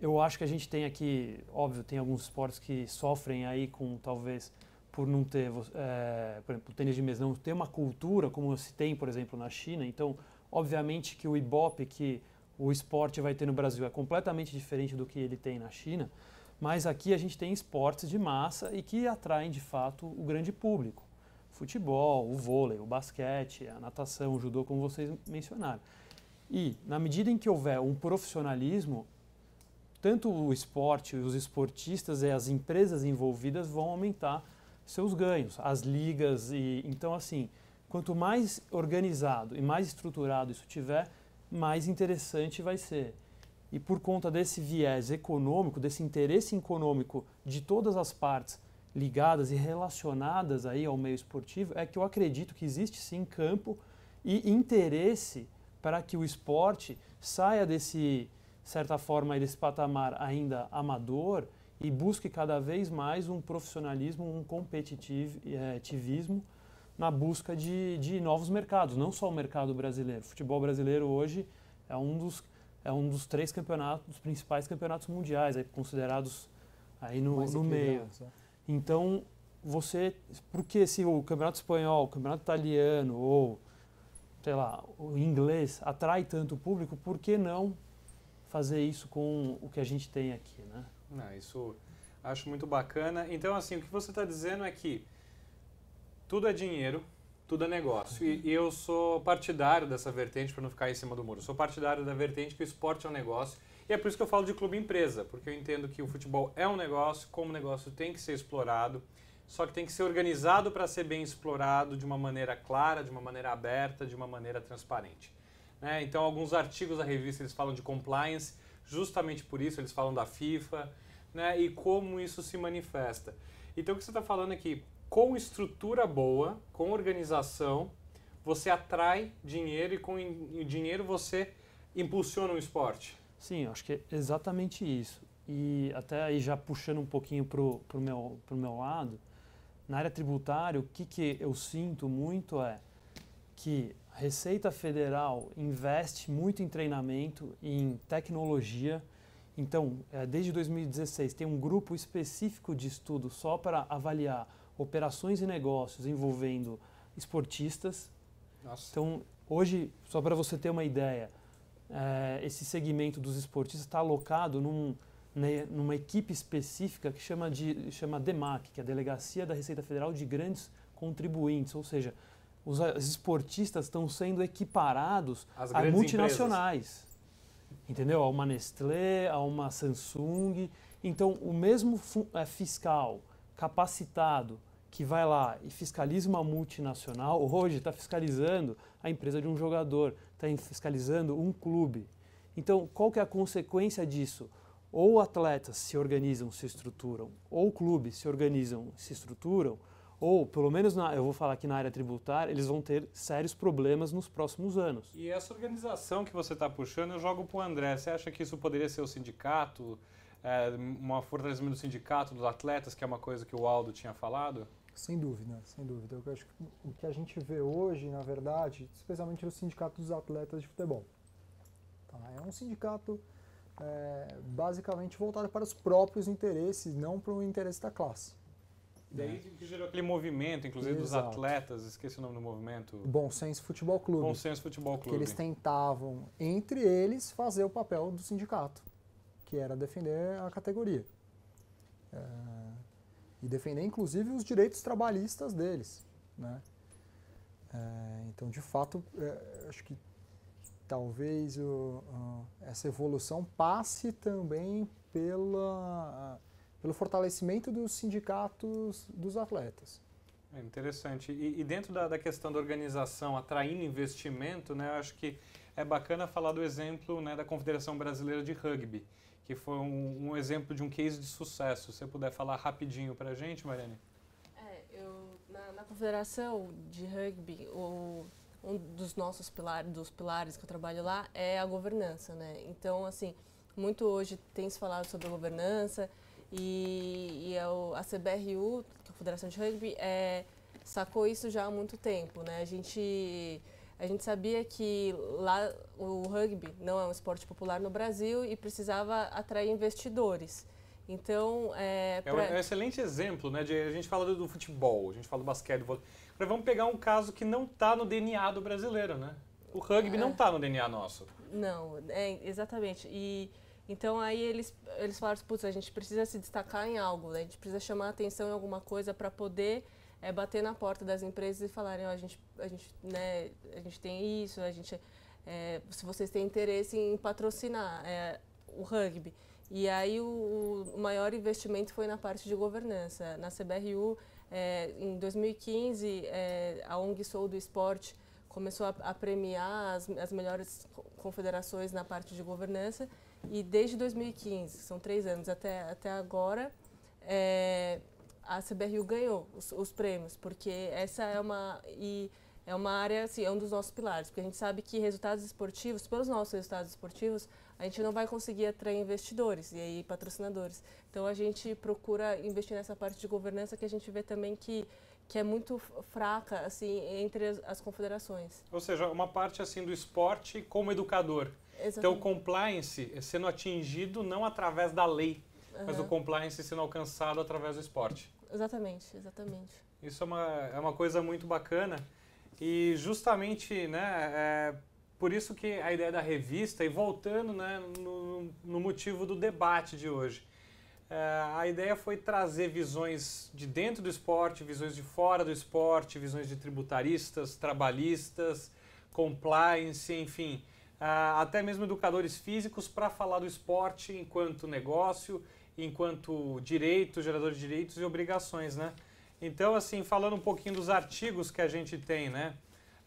eu acho que a gente tem aqui, óbvio, tem alguns esportes que sofrem aí com talvez por não ter, é, por exemplo, o tênis de mesa não ter uma cultura como se tem, por exemplo, na China. Então, obviamente que o ibope que o esporte vai ter no Brasil é completamente diferente do que ele tem na China, mas aqui a gente tem esportes de massa e que atraem de fato o grande público futebol, o vôlei, o basquete, a natação, o judô, como vocês mencionaram. E, na medida em que houver um profissionalismo, tanto o esporte, os esportistas e as empresas envolvidas vão aumentar seus ganhos, as ligas e então assim, quanto mais organizado e mais estruturado isso tiver, mais interessante vai ser. E por conta desse viés econômico, desse interesse econômico de todas as partes ligadas e relacionadas aí ao meio esportivo é que eu acredito que existe sim campo e interesse para que o esporte saia desse certa forma desse patamar ainda amador e busque cada vez mais um profissionalismo, um competitivismo eh, na busca de, de novos mercados, não só o mercado brasileiro. O futebol brasileiro hoje é um dos é um dos três campeonatos, dos principais campeonatos mundiais, aí, considerados aí no, no meio. Então, você. Porque se o campeonato espanhol, o campeonato italiano ou, sei lá, o inglês atrai tanto público, por que não fazer isso com o que a gente tem aqui, né? Não, ah, isso acho muito bacana. Então, assim, o que você está dizendo é que tudo é dinheiro, tudo é negócio. E, uhum. eu sou partidário dessa vertente, para não ficar em cima do muro. Eu sou partidário da vertente que o esporte é um negócio e é por isso que eu falo de clube empresa, porque eu entendo que o futebol é um negócio, como negócio tem que ser explorado, só que tem que ser organizado para ser bem explorado de uma maneira clara, de uma maneira aberta, de uma maneira transparente. Né? Então, alguns artigos da revista eles falam de compliance, justamente por isso eles falam da FIFA né? e como isso se manifesta. Então, o que você está falando aqui, é com estrutura boa, com organização, você atrai dinheiro e com dinheiro você impulsiona o esporte. Sim, acho que é exatamente isso. E até aí já puxando um pouquinho para o meu, pro meu lado, na área tributária, o que, que eu sinto muito é que a Receita Federal investe muito em treinamento, em tecnologia. Então, é, desde 2016, tem um grupo específico de estudo só para avaliar operações e negócios envolvendo esportistas. Nossa. Então, hoje, só para você ter uma ideia, é, esse segmento dos esportistas está alocado num, né, numa equipe específica que chama de chama DEMAC, que é a Delegacia da Receita Federal de Grandes Contribuintes, ou seja, os esportistas estão sendo equiparados a multinacionais. Empresas. Entendeu? A uma Nestlé, a uma Samsung. Então, o mesmo é, fiscal capacitado que vai lá e fiscaliza uma multinacional, hoje está fiscalizando a empresa de um jogador, está fiscalizando um clube. Então, qual que é a consequência disso? Ou atletas se organizam, se estruturam, ou clubes se organizam, se estruturam, ou pelo menos na, eu vou falar aqui na área tributária, eles vão ter sérios problemas nos próximos anos. E essa organização que você está puxando, eu jogo para o André. Você acha que isso poderia ser o sindicato, é, uma fortalecimento do sindicato dos atletas, que é uma coisa que o Aldo tinha falado? Sem dúvida, sem dúvida. Eu acho que o que a gente vê hoje, na verdade, especialmente no Sindicato dos Atletas de Futebol. Tá? É um sindicato é, basicamente voltado para os próprios interesses, não para o interesse da classe. E daí né? que gerou aquele movimento, inclusive Exato. dos atletas, esqueci o nome do movimento. Bom Senso Futebol Clube. Bom Senso Futebol Clube. Que eles tentavam, entre eles, fazer o papel do sindicato, que era defender a categoria. É e defender inclusive os direitos trabalhistas deles. Né? É, então, de fato, é, acho que talvez o, essa evolução passe também pela, pelo fortalecimento dos sindicatos dos atletas. É interessante. E, e dentro da, da, questão da organização, atraindo investimento, né, acho que é bacana falar do exemplo né, da Confederação Brasileira de Rugby que foi um, um exemplo de um case de sucesso. Se você puder falar rapidinho para a gente, Mariane? É, eu, na, na Confederação de Rugby, o, um dos nossos pilares, dos pilares que eu trabalho lá é a governança, né? Então, assim, muito hoje tem se falado sobre a governança e, e é a CBRU, que é a Confederação de Rugby, é, sacou isso já há muito tempo, né? A gente a gente sabia que lá o rugby não é um esporte popular no Brasil e precisava atrair investidores. Então, é, é pra... é, um, excelente exemplo, né? De, a gente fala do, do futebol, a gente fala do basquete, do vôlei. vamos pegar um caso que não está no DNA do brasileiro, né? O rugby é... não está ah. no DNA nosso. Não, é, exatamente. E então aí eles, eles falaram, putz, a gente precisa se destacar em algo, né? a gente precisa chamar atenção em alguma coisa para poder é bater na porta das empresas e falarem, ó, oh, a gente, a gente, né, a gente tem isso, a gente, é, se vocês têm interesse em patrocinar é, o rugby. E aí o, o, maior investimento foi na parte de governança. Na CBRU, é, em 2015, é, a ONG Sou do Esporte começou a, a premiar as, as melhores confederações na parte de governança. E desde 2015, são três anos até, até agora, é, a CBRU ganhou os, os, prêmios, porque essa é uma e é uma área, assim, é um dos nossos pilares, porque a gente sabe que resultados esportivos, pelos nossos resultados esportivos, a gente não vai conseguir atrair investidores e aí patrocinadores. Então a gente procura investir nessa parte de governança que a gente vê também que que é muito fraca assim entre as, as confederações. Ou seja, uma parte assim do esporte como educador. Exatamente. Então o compliance sendo atingido não através da lei, mas o compliance sendo alcançado através do esporte. Exatamente, exatamente. Isso é uma, é uma coisa muito bacana e justamente, né, é por isso que a ideia da revista, e voltando né, no, no motivo do debate de hoje, é, a ideia foi trazer visões de dentro do esporte, visões de fora do esporte, visões de tributaristas, trabalhistas, compliance, enfim, é, até mesmo educadores físicos para falar do esporte enquanto negócio enquanto direitos, gerador de direitos e obrigações, né? Então, assim, falando um pouquinho dos artigos que a gente tem, né?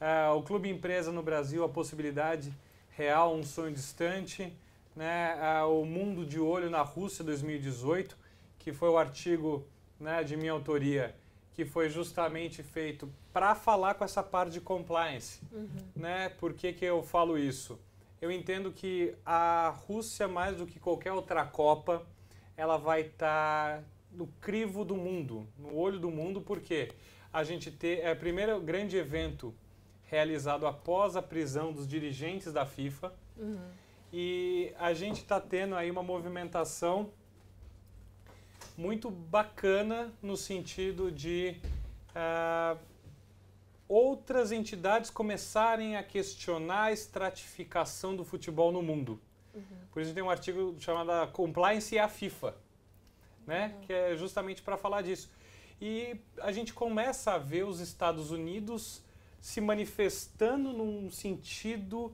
Ah, o Clube Empresa no Brasil, a possibilidade real, um sonho distante, né? Ah, o Mundo de Olho na Rússia 2018, que foi o artigo né, de minha autoria, que foi justamente feito para falar com essa parte de compliance. Uhum. Né? Por que, que eu falo isso? Eu entendo que a Rússia, mais do que qualquer outra Copa, ela vai estar tá no crivo do mundo, no olho do mundo, porque a gente ter é o primeiro grande evento realizado após a prisão dos dirigentes da FIFA uhum. e a gente está tendo aí uma movimentação muito bacana no sentido de uh, outras entidades começarem a questionar a estratificação do futebol no mundo. Uhum. Por isso tem um artigo chamado Compliance e a FIFA, né? Uhum. que é justamente para falar disso. E a gente começa a ver os Estados Unidos se manifestando num sentido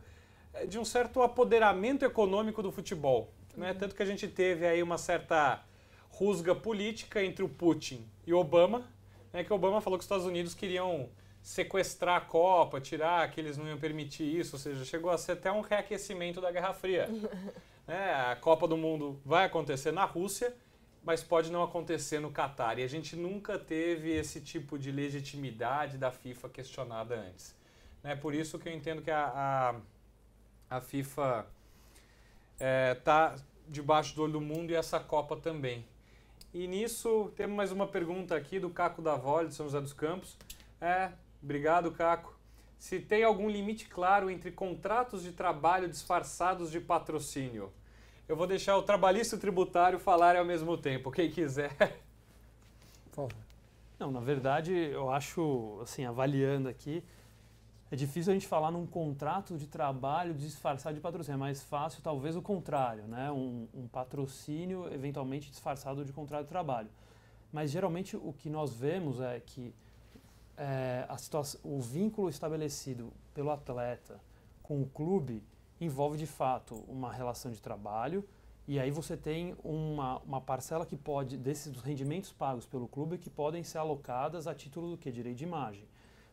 eh, de um certo apoderamento econômico do futebol. Né? Uhum. Né? Tanto que a gente teve aí uma certa rusga política entre o Putin e Obama, né? que Obama falou que os Estados Unidos queriam sequestrar a Copa, tirar, que eles não iam permitir isso, ou seja, chegou a ser até um reaquecimento da Guerra Fria. Né? A Copa do Mundo vai acontecer na Rússia, mas pode não acontecer no Catar. E a gente nunca teve esse tipo de legitimidade da FIFA questionada antes. Né? Por isso que eu entendo que a, a, a FIFA está é, tá debaixo do olho do mundo e essa Copa também. E nisso, temos mais uma pergunta aqui do Caco da Vole, de São José dos Campos. É, obrigado, Caco se tem algum limite claro entre contratos de trabalho disfarçados de patrocínio. Eu vou deixar o trabalhista e o tributário falarem ao mesmo tempo, quem quiser. Por favor. Não, na verdade, eu acho, assim, avaliando aqui, é difícil a gente falar num contrato de trabalho disfarçado de patrocínio. É mais fácil, talvez, o contrário, né? Um, um patrocínio eventualmente disfarçado de contrato de trabalho. Mas geralmente o que nós vemos é que é, a situação, o vínculo estabelecido pelo atleta com o clube envolve de fato uma relação de trabalho e aí você tem uma, uma parcela que pode, desses rendimentos pagos pelo clube, que podem ser alocadas a título do que? Direito de imagem.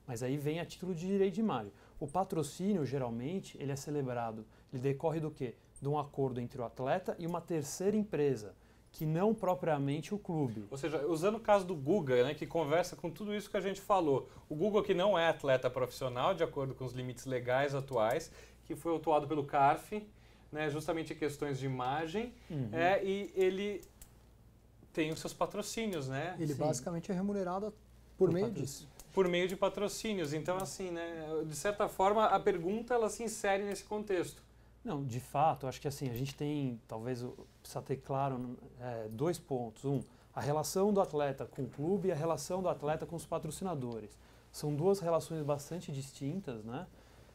Mas aí vem a título de direito de imagem. O patrocínio, geralmente, ele é celebrado, ele decorre do quê? De um acordo entre o atleta e uma terceira empresa que não propriamente o clube. Ou seja, usando o caso do Guga, né, que conversa com tudo isso que a gente falou. O Guga que não é atleta profissional, de acordo com os limites legais atuais, que foi autuado pelo CARF, né, justamente em questões de imagem, uhum. é, e ele tem os seus patrocínios, né? Ele Sim. basicamente é remunerado por, por meio disso. Por meio de patrocínios. Então, assim, né, de certa forma, a pergunta ela se insere nesse contexto. Não, de fato, acho que assim, a gente tem, talvez precisa ter claro é, dois pontos. Um, a relação do atleta com o clube e a relação do atleta com os patrocinadores. São duas relações bastante distintas, né?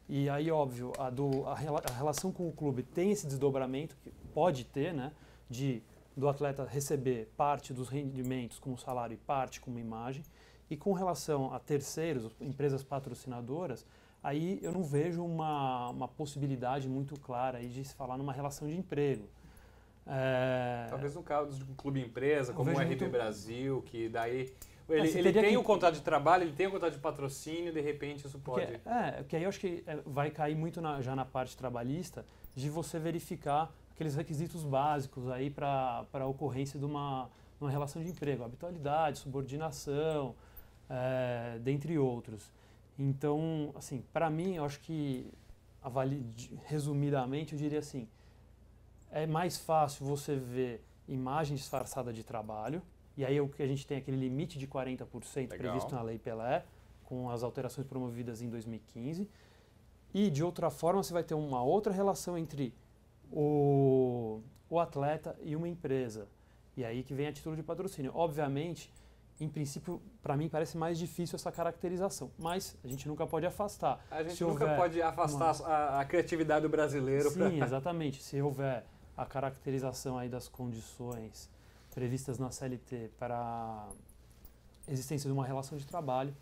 E aí, óbvio, a, do, a, rela, a relação com o clube tem esse desdobramento, que pode ter, né? De do atleta receber parte dos rendimentos como salário e parte como imagem. E com relação a terceiros, empresas patrocinadoras, aí eu não vejo uma, uma possibilidade muito clara aí de se falar numa relação de emprego. É... Talvez no caso de um clube empresa, como o RB muito... Brasil, que daí ele, é, ele tem que... o contrato de trabalho, ele tem o contrato de patrocínio, de repente isso pode. É, porque, é, que aí eu acho que é, vai cair muito na, já na parte trabalhista de você verificar aqueles requisitos básicos aí para a ocorrência de uma, uma relação de emprego, habitualidade, subordinação, é, dentre outros. Então, assim, para mim, eu acho que, avali, resumidamente, eu diria assim, é mais fácil você ver imagem disfarçada de trabalho, e aí o que a gente tem aquele limite de 40% Legal. previsto na Lei Pelé, com as alterações promovidas em 2015. E, de outra forma, você vai ter uma outra relação entre o, o atleta e uma empresa. E aí que vem a título de patrocínio. Obviamente, em princípio, para mim parece mais difícil essa caracterização. Mas a gente nunca pode afastar. A gente Se nunca pode afastar uma... a, a, criatividade do brasileiro. Sim, pra... exatamente. Se houver a caracterização aí das condições previstas na CLT para a existência de uma relação de trabalho,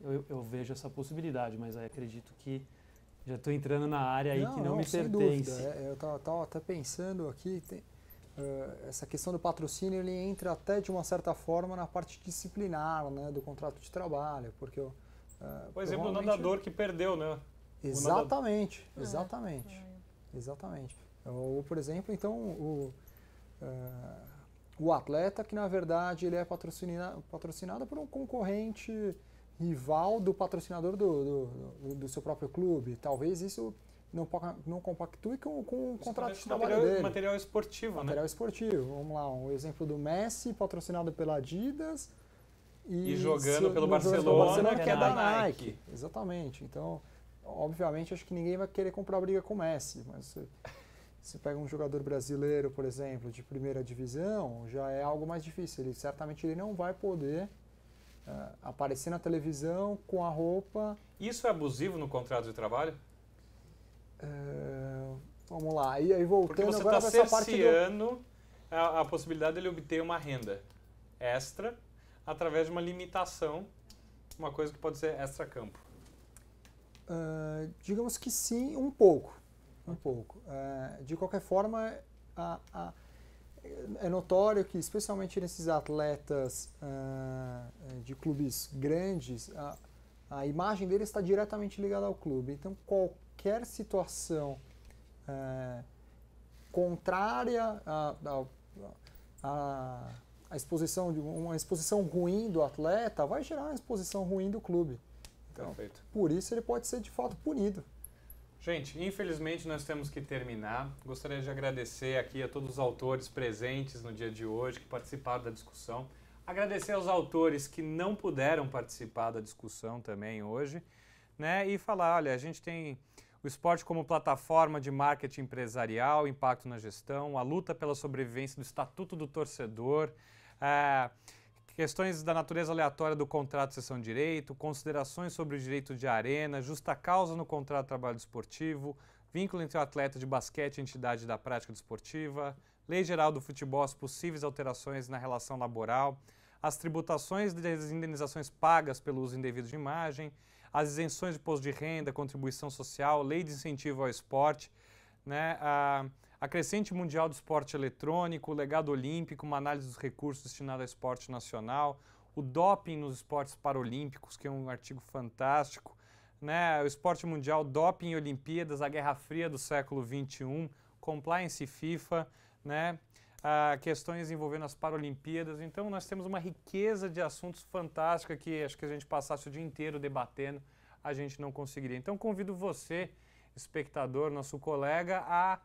eu, eu vejo essa possibilidade, mas aí acredito que já estou entrando na área aí não, que não, não me pertence. Dúvida. É, eu estava até pensando aqui, tem eh, essa questão do patrocínio ele entra até de uma certa forma na parte disciplinar né, do contrato de trabalho, porque eu, uh, por exemplo, o nadador que perdeu, né? Exatamente, ah, é. exatamente, ah, é. exatamente. Ou por exemplo, então o uh, o atleta que na verdade ele é patrocinado, patrocinado por um concorrente rival do patrocinador do, do, do, do seu próprio clube. Talvez isso não, não compactue com, com o contrato de trabalho material, dele. Material esportivo, né? material né? esportivo. Vamos lá, um exemplo do Messi, patrocinado pela Adidas. E, e jogando se, pelo Barcelona, Barcelona que é, é da Nike. Nike. Exatamente. Então, obviamente, acho que ninguém vai querer comprar briga com o Messi, mas... Você... Você pega um jogador brasileiro, por exemplo, de primeira divisão, já é algo mais difícil. Ele certamente ele não vai poder uh, aparecer na televisão com a roupa. Isso é abusivo no contrato de trabalho? Ah, vamos lá. E aí voltando Porque você agora tá essa parte do... a, a possibilidade dele obter uma renda extra através de uma limitação, uma coisa que pode ser extra-campo. Uh, digamos que sim, um pouco. Um pouco. Uh, de qualquer forma, a, a, é notório que, especialmente nesses atletas uh, de clubes grandes, a, a imagem dele está diretamente ligada ao clube. Então, qualquer qualquer situação é, contrária à, a exposição de uma exposição ruim do atleta vai gerar uma exposição ruim do clube. Então, Perfeito. por isso ele pode ser de fato punido. Gente, infelizmente nós temos que terminar. Gostaria de agradecer aqui a todos os autores presentes no dia de hoje que participaram da discussão. Agradecer aos autores que não puderam participar da discussão também hoje, né? E falar, olha, a gente tem esporte como plataforma de marketing empresarial, impacto na gestão, a luta pela sobrevivência do Estatuto do Torcedor, é, questões da natureza aleatória do contrato de sessão de direito, considerações sobre o direito de arena, justa causa no contrato de trabalho esportivo, vínculo entre o atleta de basquete e a entidade da prática desportiva, lei geral do futebol, as possíveis alterações na relação laboral, as tributações das indenizações pagas pelo uso indevido de imagem, as isenções de imposto de renda, contribuição social, lei de incentivo ao esporte, né, a, a crescente mundial do esporte eletrônico, o legado olímpico, uma análise dos recursos destinados ao esporte nacional, o doping nos esportes paralímpicos, que é um artigo fantástico, né, o esporte mundial, doping e Olimpíadas, a Guerra Fria do século XXI, compliance FIFA, né, a questões envolvendo as Paralimpíadas. Então, nós temos uma riqueza de assuntos fantástica que acho que a gente passasse o dia inteiro debatendo, a gente não conseguiria. Então, convido você, espectador, nosso colega, a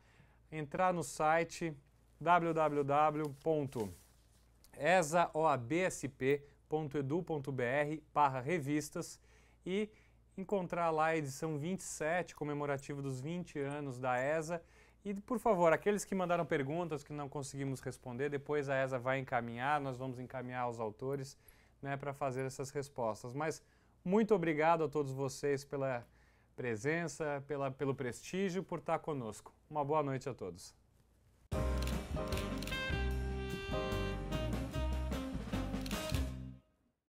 entrar no site wwwesaobspedubr barra revistas e encontrar lá a edição 27, comemorativa dos 20 anos da ESA, e, por favor, aqueles que mandaram perguntas que não conseguimos responder, depois a ESA vai encaminhar, nós vamos encaminhar aos autores né, para fazer essas respostas. Mas muito obrigado a todos vocês pela presença, pela, pelo prestígio, por estar conosco. Uma boa noite a todos.